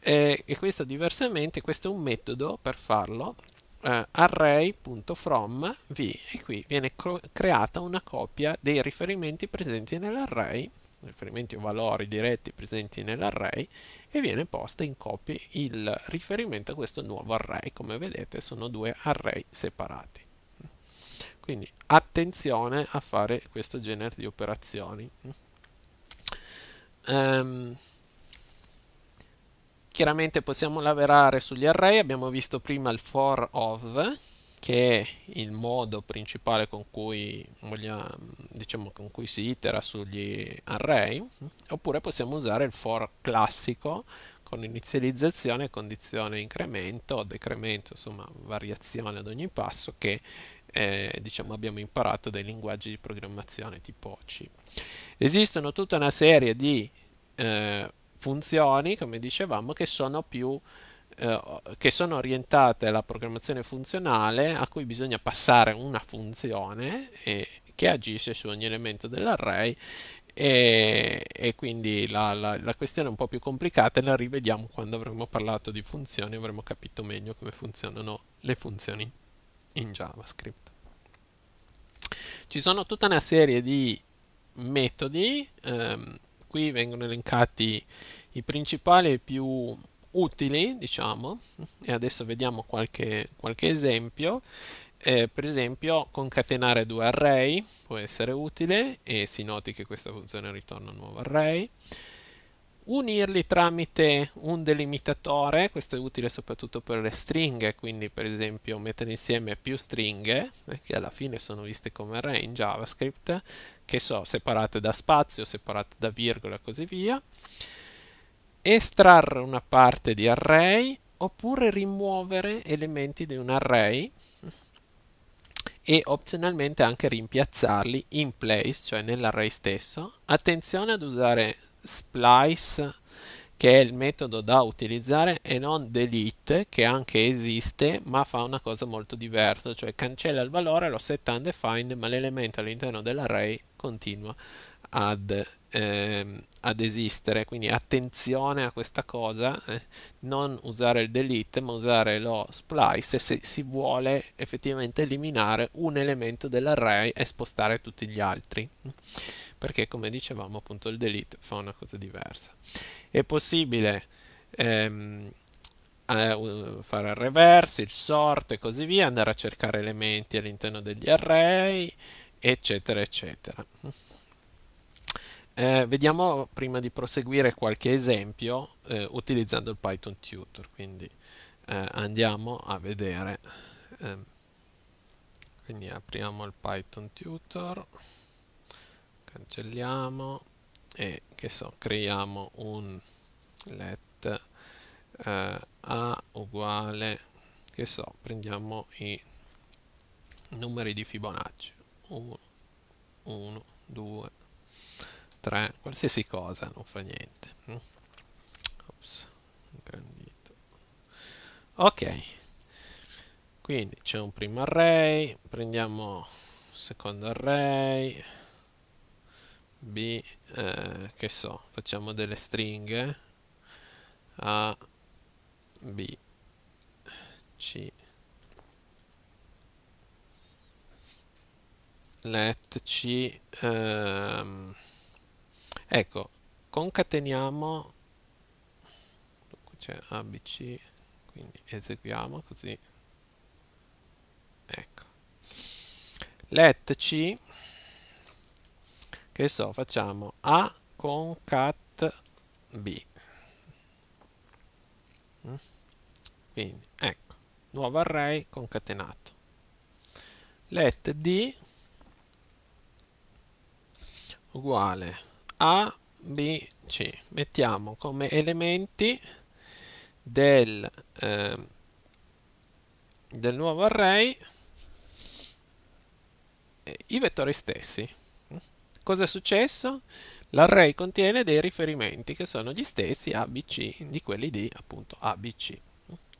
Eh, e questo diversamente, questo è un metodo per farlo, eh, array.from v e qui viene creata una coppia dei riferimenti presenti nell'array riferimenti o valori diretti presenti nell'array e viene posto in copia il riferimento a questo nuovo array come vedete sono due array separati quindi attenzione a fare questo genere di operazioni um, chiaramente possiamo lavorare sugli array abbiamo visto prima il for of che è il modo principale con cui, vogliamo, diciamo, con cui si itera sugli array, oppure possiamo usare il for classico con inizializzazione, condizione incremento, decremento, insomma variazione ad ogni passo che eh, diciamo abbiamo imparato dai linguaggi di programmazione tipo C. Esistono tutta una serie di eh, funzioni, come dicevamo, che sono più eh, che sono orientate alla programmazione funzionale a cui bisogna passare una funzione eh, che agisce su ogni elemento dell'array e, e, quindi la, la, la, questione è un po' più complicata e la rivediamo quando avremo parlato di funzioni e avremo capito meglio come funzionano le funzioni in JavaScript. Ci sono tutta una serie di metodi, ehm, qui vengono elencati i principali e i più utili, diciamo, e adesso vediamo qualche, qualche esempio. Eh, per esempio, concatenare due array può essere utile e si noti che questa funzione ritorna un nuovo array. Unirli tramite un delimitatore, questo è utile soprattutto per le stringhe, quindi per esempio mettere insieme più stringhe, eh, che alla fine sono viste come array in JavaScript, che so, separate da spazio, separate da virgola e così via estrarre una parte di array oppure rimuovere elementi di un array e opzionalmente anche rimpiazzarli in place, cioè nell'array stesso. Attenzione ad usare splice che è il metodo da utilizzare e non delete che anche esiste ma fa una cosa molto diversa cioè cancella il valore lo set undefined ma l'elemento all'interno dell'array continua ad eh, ad esistere, quindi attenzione a questa cosa, eh, non usare il delete ma usare lo splice se si vuole effettivamente eliminare un elemento dell'array e spostare tutti gli altri, perché come dicevamo appunto il delete fa una cosa diversa. È possibile ehm, eh, fare il reverse, il sort e così via, andare a cercare elementi all'interno degli array, eccetera, eccetera. Eh, vediamo prima di proseguire qualche esempio eh, utilizzando il Python Tutor, quindi eh, andiamo a vedere. Ehm, quindi apriamo il Python Tutor, cancelliamo e che so, creiamo un let eh, a uguale, che so, prendiamo i numeri di Fibonacci 1, 1, 2, 3, qualsiasi cosa, non fa niente. Mm. Ops, ingrandito. Ok, quindi c'è un primo array, prendiamo secondo array, B, eh, che so, facciamo delle stringhe, A, B, C, let C, ehm, ecco concateniamo c'è abc quindi eseguiamo così ecco let c che so facciamo a con cat b mm? quindi ecco nuovo array concatenato let d uguale a, B, C. Mettiamo come elementi del, eh, del nuovo array eh, i vettori stessi. Cosa è successo? L'array contiene dei riferimenti che sono gli stessi ABC di quelli di appunto ABC.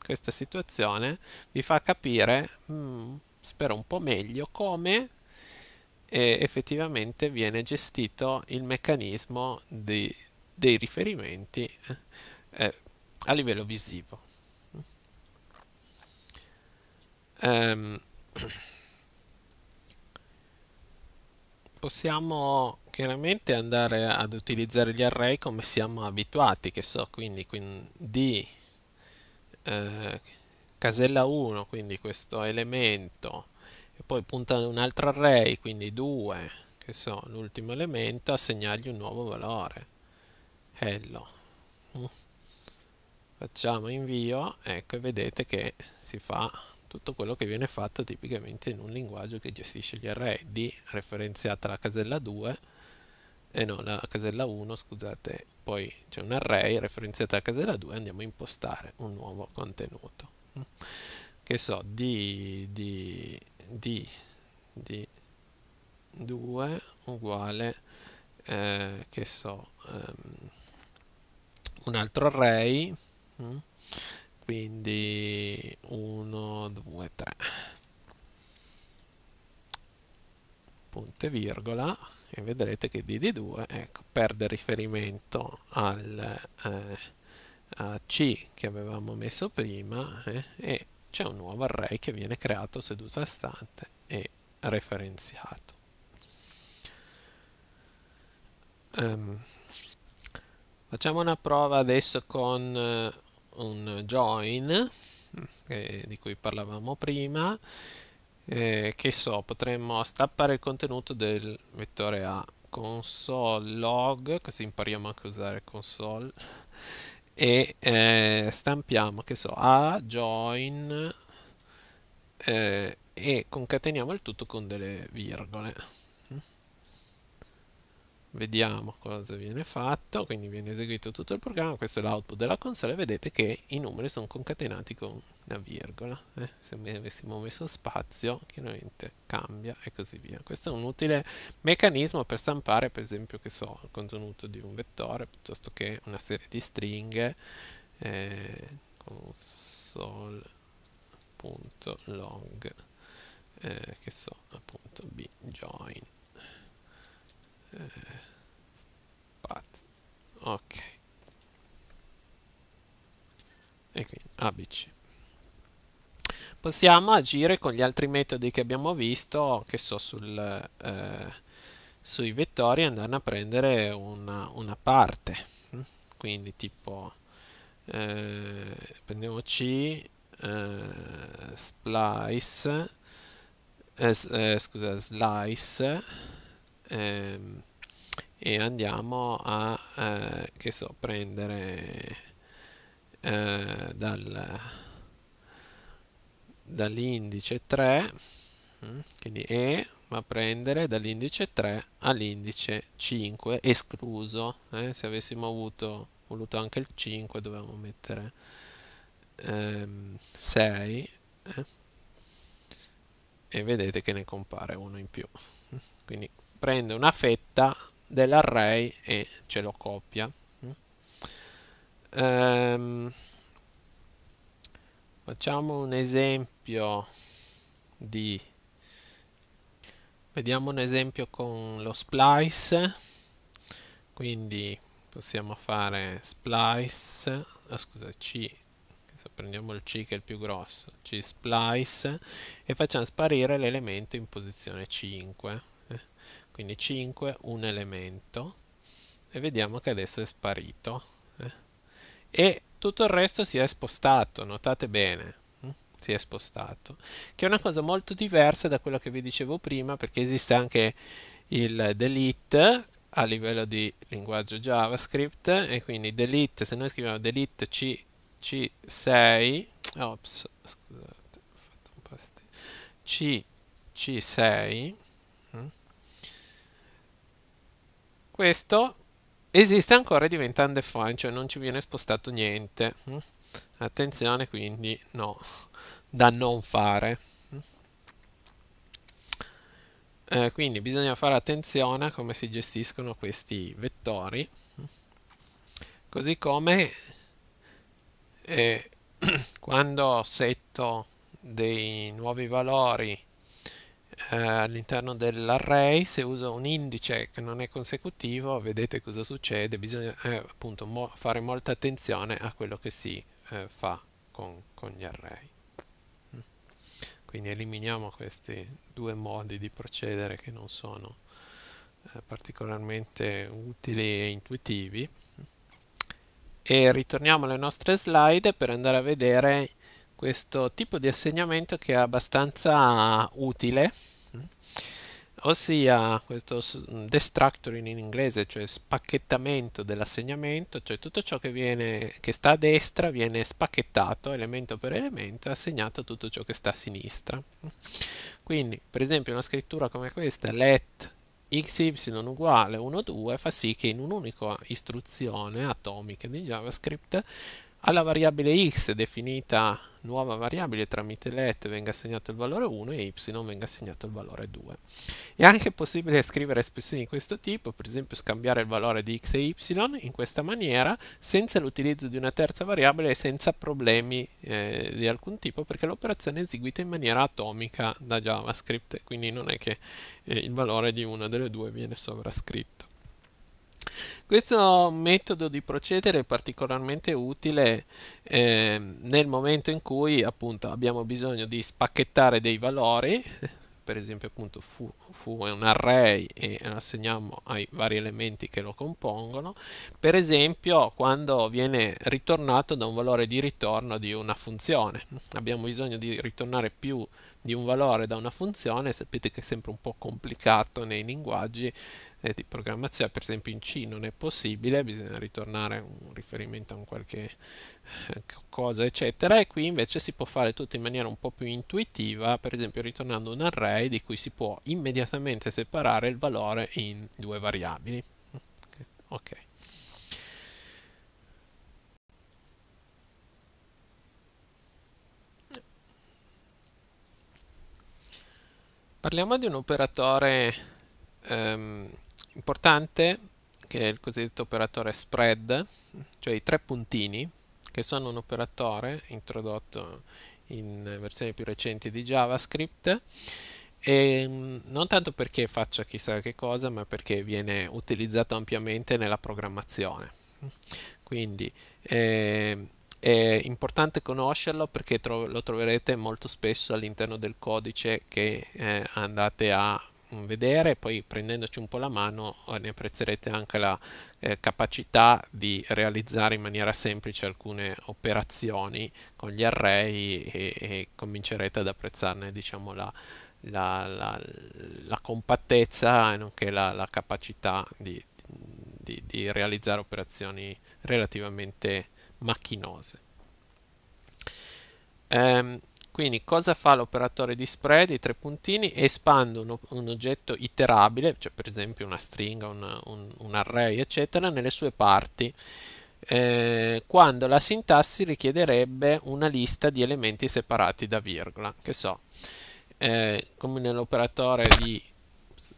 Questa situazione vi fa capire, mh, mm, spero un po' meglio, come e effettivamente viene gestito il meccanismo di, dei riferimenti eh, eh a livello visivo. Um, possiamo chiaramente andare ad utilizzare gli array come siamo abituati, che so, quindi, quindi di eh, casella 1, quindi questo elemento e poi punta un altro array, quindi 2, che so, l'ultimo elemento, assegnargli un nuovo valore. Hello. Mm. Facciamo invio, ecco e vedete che si fa tutto quello che viene fatto tipicamente in un linguaggio che gestisce gli array, D referenziata alla casella 2, e eh no, la casella 1, scusate, poi c'è un array referenziato alla casella 2 andiamo a impostare un nuovo contenuto. Mm. Che so, di, di di, di 2 uguale, eh, che so, um, un altro array, mh? Mm, quindi 1, 2, 3, punto e virgola, e vedrete che dd 2 ecco, perde riferimento al, eh, a C che avevamo messo prima eh, e c'è un nuovo array che viene creato seduta a stante e referenziato. Um, facciamo una prova adesso con eh, un join eh, di cui parlavamo prima. Eh, che so, potremmo stappare il contenuto del vettore A console log, così impariamo anche a usare console e eh, stampiamo che so a join eh, e concateniamo il tutto con delle virgole vediamo cosa viene fatto, quindi viene eseguito tutto il programma, questo è l'output della console, vedete che i numeri sono concatenati con una virgola, eh? se mi avessimo messo spazio chiaramente cambia e così via. Questo è un utile meccanismo per stampare per esempio che so, il contenuto di un vettore piuttosto che una serie di stringhe, eh, console.log eh, che so appunto bjoin path eh, ok e quindi abc possiamo agire con gli altri metodi che abbiamo visto che so sul, eh, sui vettori andando a prendere una, una parte quindi tipo eh, prendiamo c eh, splice eh, eh, scusa slice ehm, e andiamo a eh, che so prendere eh, dal, dall'indice 3 mm, quindi E va a prendere dall'indice 3 all'indice 5 escluso eh, se avessimo avuto voluto anche il 5 dovevamo mettere ehm, 6 eh. e vedete che ne compare uno in più quindi prende una fetta dell'array e ce lo copia mm. ehm, facciamo un esempio di vediamo un esempio con lo splice quindi possiamo fare splice oh, scusa c prendiamo il C che è il più grosso, C splice e facciamo sparire l'elemento in posizione 5 quindi 5 un elemento e vediamo che adesso è sparito eh? e tutto il resto si è spostato notate bene mm, si è spostato che è una cosa molto diversa da quello che vi dicevo prima perché esiste anche il delete a livello di linguaggio javascript e quindi delete se noi scriviamo delete c, c6 ops scusate ho fatto un po' c c6 Questo esiste ancora e diventa undefined, cioè non ci viene spostato niente. Mm? Attenzione quindi, no, da non fare. Mm? Eh, quindi bisogna fare attenzione a come si gestiscono questi vettori, mm? così come eh, quando setto dei nuovi valori eh, all'interno dell'array se uso un indice che non è consecutivo vedete cosa succede bisogna eh, appunto mo fare molta attenzione a quello che si eh, fa con, con gli array mm. quindi eliminiamo questi due modi di procedere che non sono eh, particolarmente utili e intuitivi e ritorniamo alle nostre slide per andare a vedere questo tipo di assegnamento che è abbastanza utile ossia questo destructuring in inglese, cioè spacchettamento dell'assegnamento, cioè tutto ciò che, viene, che, sta a destra viene spacchettato elemento per elemento e assegnato a tutto ciò che sta a sinistra. Quindi, per esempio, una scrittura come questa, let xy uguale 1, 2, fa sì che in un'unica istruzione atomica di JavaScript alla variabile x definita nuova variabile tramite let venga assegnato il valore 1 e y venga assegnato il valore 2. È anche possibile scrivere espressioni di questo tipo, per esempio scambiare il valore di x e y in questa maniera senza l'utilizzo di una terza variabile e senza problemi eh, di alcun tipo perché l'operazione è eseguita in maniera atomica da JavaScript, quindi non è che eh, il valore di una delle due viene sovrascritto. Questo metodo di procedere è particolarmente utile eh, nel momento in cui appunto abbiamo bisogno di spacchettare dei valori, per esempio appunto fu, fu è un array e lo assegniamo ai vari elementi che lo compongono, per esempio quando viene ritornato da un valore di ritorno di una funzione. Abbiamo bisogno di ritornare più di un valore da una funzione, sapete che è sempre un po' complicato nei linguaggi, eh, di programmazione, per esempio in C non è possibile, bisogna ritornare un riferimento a un qualche eh, cosa, eccetera, e qui invece si può fare tutto in maniera un po' più intuitiva, per esempio ritornando un array di cui si può immediatamente separare il valore in due variabili. Ok. Parliamo di un operatore ehm, importante, che è il cosiddetto operatore spread, cioè i tre puntini, che sono un operatore introdotto in versioni più recenti di JavaScript, e mm, non tanto perché faccia chissà che cosa, ma perché viene utilizzato ampiamente nella programmazione. Quindi eh, è importante conoscerlo perché tro- lo troverete molto spesso all'interno del codice che eh, andate a vedere, poi prendendoci un po' la mano eh, ne apprezzerete anche la eh, capacità di realizzare in maniera semplice alcune operazioni con gli array e, e comincerete ad apprezzarne diciamo, la, la, la, la, compattezza e nonché la, capacità di, di, di realizzare operazioni relativamente macchinose. Um, ehm, quindi cosa fa l'operatore di spread? I tre puntini espande un, un oggetto iterabile, cioè per esempio una stringa, una, un, un array, eccetera, nelle sue parti. Eh, quando la sintassi richiederebbe una lista di elementi separati da virgola, che so, eh, come nell'operatore di,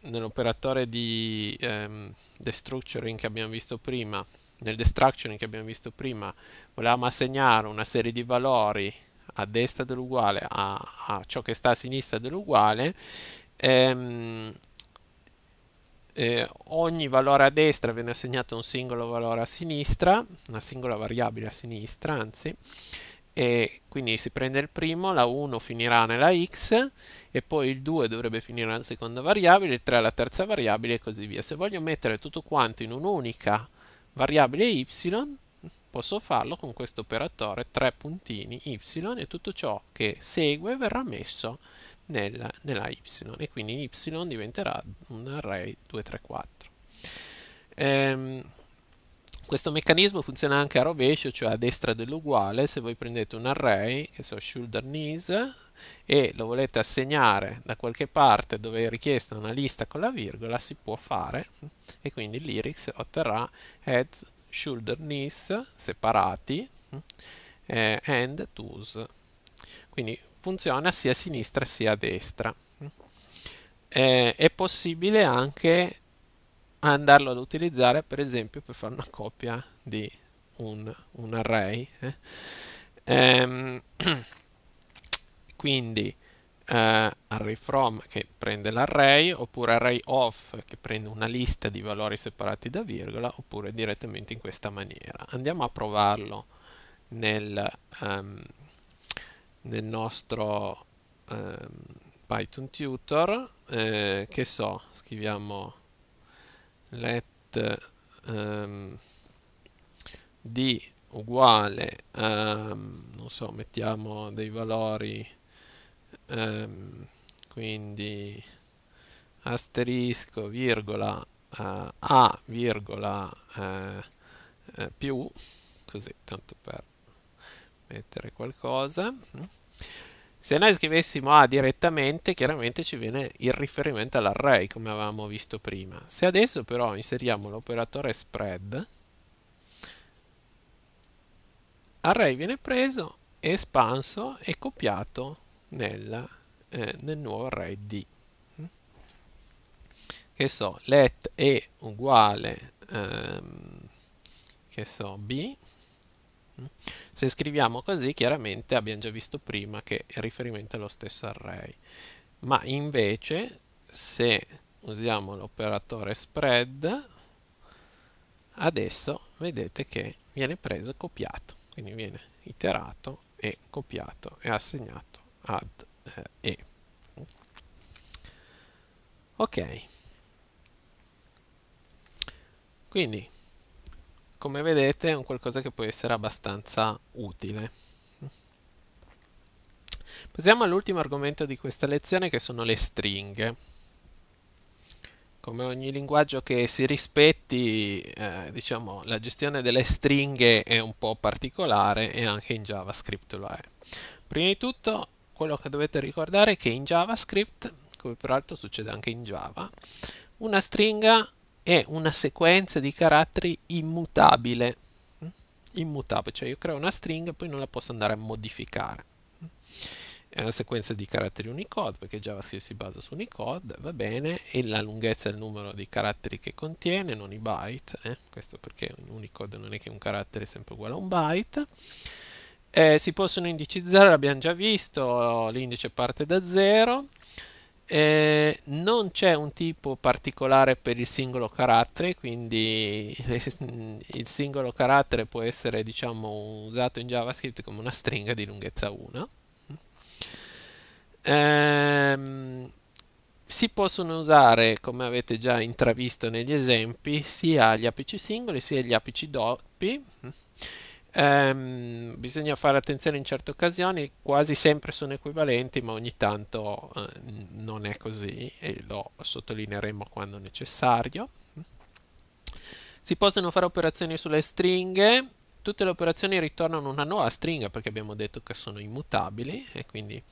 nell'operatore di ehm, destructuring che abbiamo visto prima, nel destructuring che abbiamo visto prima, volevamo assegnare una serie di valori a destra dell'uguale a, a ciò che sta a sinistra dell'uguale, ehm, eh, ogni valore a destra viene assegnato un singolo valore a sinistra, una singola variabile a sinistra, anzi, e quindi si prende il primo, la 1 finirà nella x e poi il 2 dovrebbe finire nella seconda variabile, il 3 alla terza variabile e così via. Se voglio mettere tutto quanto in un'unica variabile y, Posso farlo con questo operatore 3 puntini y e tutto ciò che segue verrà messo nella, nella y e quindi y diventerà un array 234. Ehm, questo meccanismo funziona anche a rovescio, cioè a destra dell'uguale, se voi prendete un array, che so shoulder knees, e lo volete assegnare da qualche parte dove è richiesta una lista con la virgola, si può fare e quindi l'irix otterrà head shoulder knees separati mm, eh, and toes quindi funziona sia a sinistra sia a destra mm. eh, è possibile anche andarlo ad utilizzare per esempio per fare una copia di un, un array eh. ehm, quindi eh, array from che prende l'array oppure array of che prende una lista di valori separati da virgola oppure direttamente in questa maniera. Andiamo a provarlo nel, um, nel nostro um, Python tutor eh, che so, scriviamo let um, d uguale um, non so, mettiamo dei valori ehm, quindi asterisco virgola eh, a virgola eh, eh, più così tanto per mettere qualcosa se noi scrivessimo A direttamente, chiaramente ci viene il riferimento all'array, come avevamo visto prima. Se adesso però inseriamo l'operatore spread, array viene preso, espanso e copiato nella, eh, nel nuovo array D. Mm? Che so, let e uguale, ehm, che so, B. Mm? Se scriviamo così, chiaramente abbiamo già visto prima che è riferimento allo stesso array. Ma invece, se usiamo l'operatore spread, adesso vedete che viene preso e copiato, quindi viene iterato e copiato e assegnato add eh, E. Ok. Quindi, come vedete, è un qualcosa che può essere abbastanza utile. Passiamo all'ultimo argomento di questa lezione, che sono le stringhe. Come ogni linguaggio che si rispetti, eh, diciamo, la gestione delle stringhe è un po' particolare e anche in JavaScript lo è. Prima di tutto quello che dovete ricordare è che in JavaScript, come peraltro succede anche in Java, una stringa è una sequenza di caratteri immutabile. Immutabile, cioè io creo una stringa e poi non la posso andare a modificare. È una sequenza di caratteri Unicode, perché JavaScript si basa su Unicode, va bene, e la lunghezza è il numero di caratteri che contiene, non i byte, eh? questo perché Unicode non è che un carattere è sempre uguale a un byte eh, si possono indicizzare, l'abbiamo già visto, l'indice parte da 0. Eh, non c'è un tipo particolare per il singolo carattere, quindi il singolo carattere può essere diciamo, usato in JavaScript come una stringa di lunghezza 1. Eh, si possono usare, come avete già intravisto negli esempi, sia gli apici singoli sia gli apici doppi Um, bisogna fare attenzione in certe occasioni, quasi sempre sono equivalenti, ma ogni tanto uh, non è così e lo sottolineeremo quando necessario. Si possono fare operazioni sulle stringhe, tutte le operazioni ritornano una nuova stringa perché abbiamo detto che sono immutabili e quindi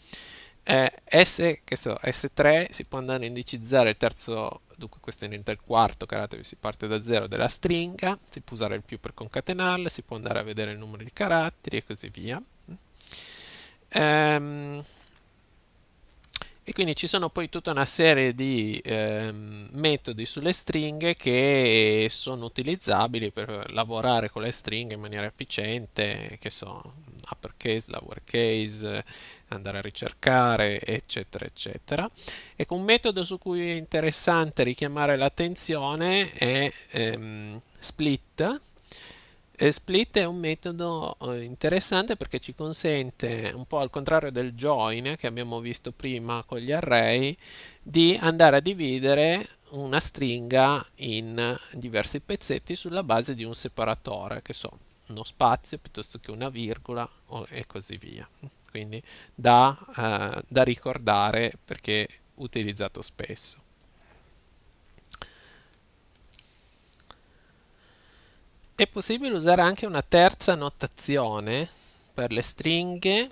eh, S, so, S3 si può andare a indicizzare il terzo dunque questo diventa il quarto carattere, si parte da zero della stringa, si può usare il più per concatenarla, si può andare a vedere il numero di caratteri e così via. Ehm, e quindi ci sono poi tutta una serie di ehm, metodi sulle stringhe che sono utilizzabili per lavorare con le stringhe in maniera efficiente, che so, uppercase, lowercase, eh, andare a ricercare, eccetera, eccetera. Ecco, un metodo su cui è interessante richiamare l'attenzione è ehm, split. E split è un metodo eh, interessante perché ci consente, un po' al contrario del join che abbiamo visto prima con gli array, di andare a dividere una stringa in diversi pezzetti sulla base di un separatore, che so, uno spazio piuttosto che una virgola e così via. Quindi da, eh, da ricordare perché utilizzato spesso. È possibile usare anche una terza notazione per le stringhe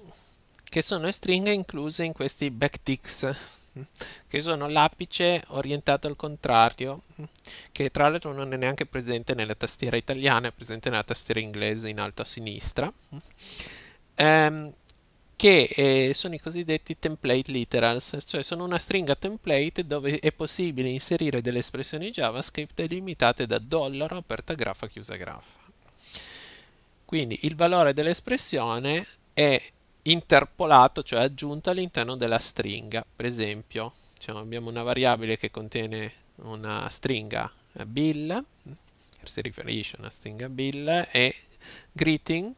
che sono stringhe incluse in questi backticks Mm. che sono l'apice orientato al contrario, mm, che tra l'altro non è neanche presente nella tastiera italiana, è presente nella tastiera inglese in alto a sinistra, mm. ehm, che eh, sono i cosiddetti template literals, cioè sono una stringa template dove è possibile inserire delle espressioni JavaScript delimitate da dollaro aperta graffa chiusa graffa. Quindi il valore dell'espressione è interpolato, cioè aggiunto all'interno della stringa. Per esempio, diciamo, abbiamo una variabile che contiene una stringa bill, che si riferisce a una stringa bill, e greeting,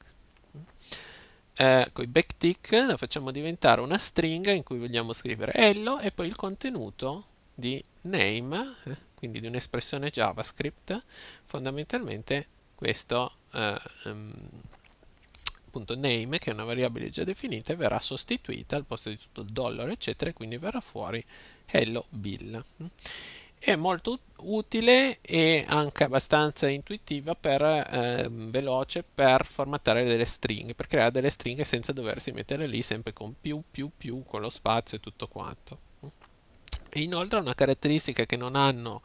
eh, con i backtick la facciamo diventare una stringa in cui vogliamo scrivere hello e poi il contenuto di name, eh, quindi di un'espressione JavaScript, fondamentalmente questo eh, um, appunto name, che è una variabile già definita, verrà sostituita al posto di tutto il dollaro, eccetera, e quindi verrà fuori hello bill. È molto utile e anche abbastanza intuitiva per eh, veloce per formattare delle stringhe, per creare delle stringhe senza doversi mettere lì sempre con più, più, più, con lo spazio e tutto quanto. E inoltre una caratteristica che non hanno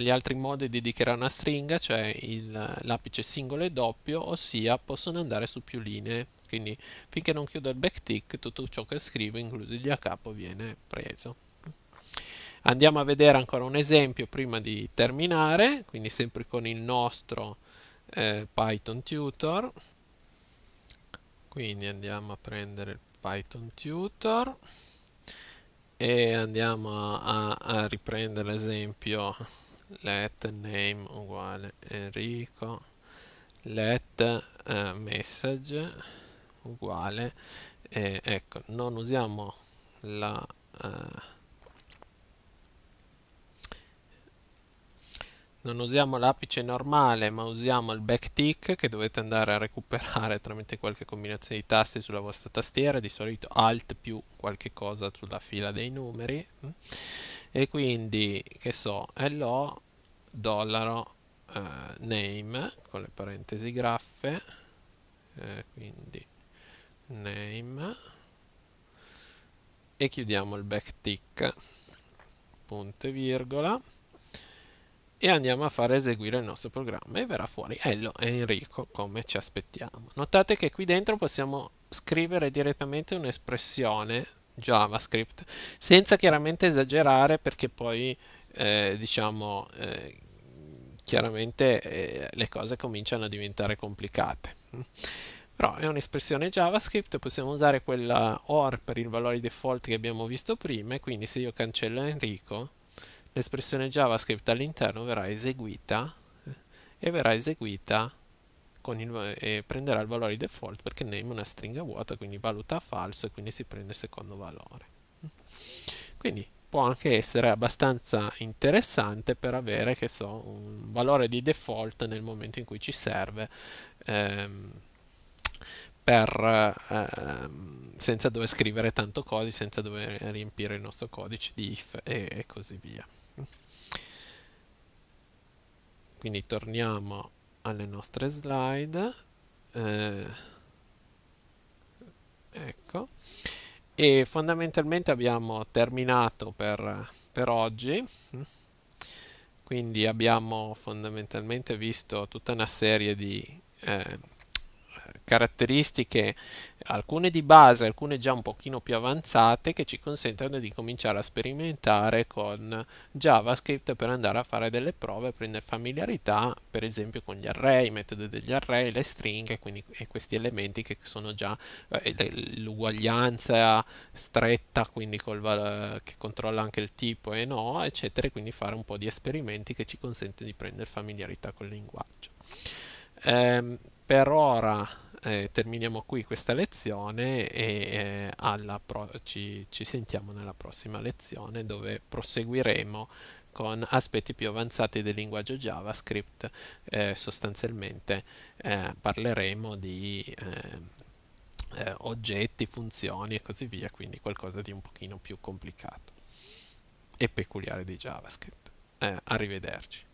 gli altri modi di dichiarare una stringa, cioè il, l'apice singolo e doppio, ossia possono andare su più linee. Quindi finché non chiudo il backtick, tutto ciò che scrivo, inclusi gli a capo, viene preso. Andiamo a vedere ancora un esempio prima di terminare, quindi sempre con il nostro eh, Python tutor. Quindi andiamo a prendere il Python tutor e andiamo a, a riprendere l'esempio let name uguale Enrico let eh, message uguale eh, ecco non usiamo la eh, non usiamo l'apice normale ma usiamo il backtick che dovete andare a recuperare tramite qualche combinazione di tasti sulla vostra tastiera di solito alt più qualche cosa sulla fila dei numeri e quindi che so hello dollaro eh, name con le parentesi graffe eh, quindi name e chiudiamo il backtick punto e virgola e andiamo a far eseguire il nostro programma e verrà fuori Ello e Enrico come ci aspettiamo. Notate che qui dentro possiamo scrivere direttamente un'espressione JavaScript senza chiaramente esagerare perché poi eh, diciamo eh, chiaramente eh, le cose cominciano a diventare complicate però è un'espressione JavaScript, possiamo usare quella OR per il valore default che abbiamo visto prima, quindi se io cancello Enrico l'espressione JavaScript all'interno verrà eseguita e verrà eseguita il, e prenderà il valore di default perché name è una stringa vuota, quindi valuta falso e quindi si prende il secondo valore. Quindi può anche essere abbastanza interessante per avere, che so, un valore di default nel momento in cui ci serve. Ehm, per, ehm, senza dover scrivere tanto codice, senza dover riempire il nostro codice di if e, e così via quindi torniamo alle nostre slide eh, ecco e fondamentalmente abbiamo terminato per, per oggi quindi abbiamo fondamentalmente visto tutta una serie di eh, caratteristiche, alcune di base, alcune già un pochino più avanzate, che ci consentono di cominciare a sperimentare con JavaScript per andare a fare delle prove, prendere familiarità, per esempio con gli array, i metodi degli array, le stringhe quindi, e questi elementi che sono già eh, l'uguaglianza stretta, quindi col, eh, che controlla anche il tipo e no, eccetera, e quindi fare un po' di esperimenti che ci consentono di prendere familiarità col linguaggio. Eh, per ora eh, terminiamo qui questa lezione e eh, pro- ci, ci sentiamo nella prossima lezione dove proseguiremo con aspetti più avanzati del linguaggio JavaScript, eh, sostanzialmente eh, parleremo di eh, eh oggetti, funzioni e così via, quindi qualcosa di un pochino più complicato e peculiare di JavaScript. Eh, arrivederci.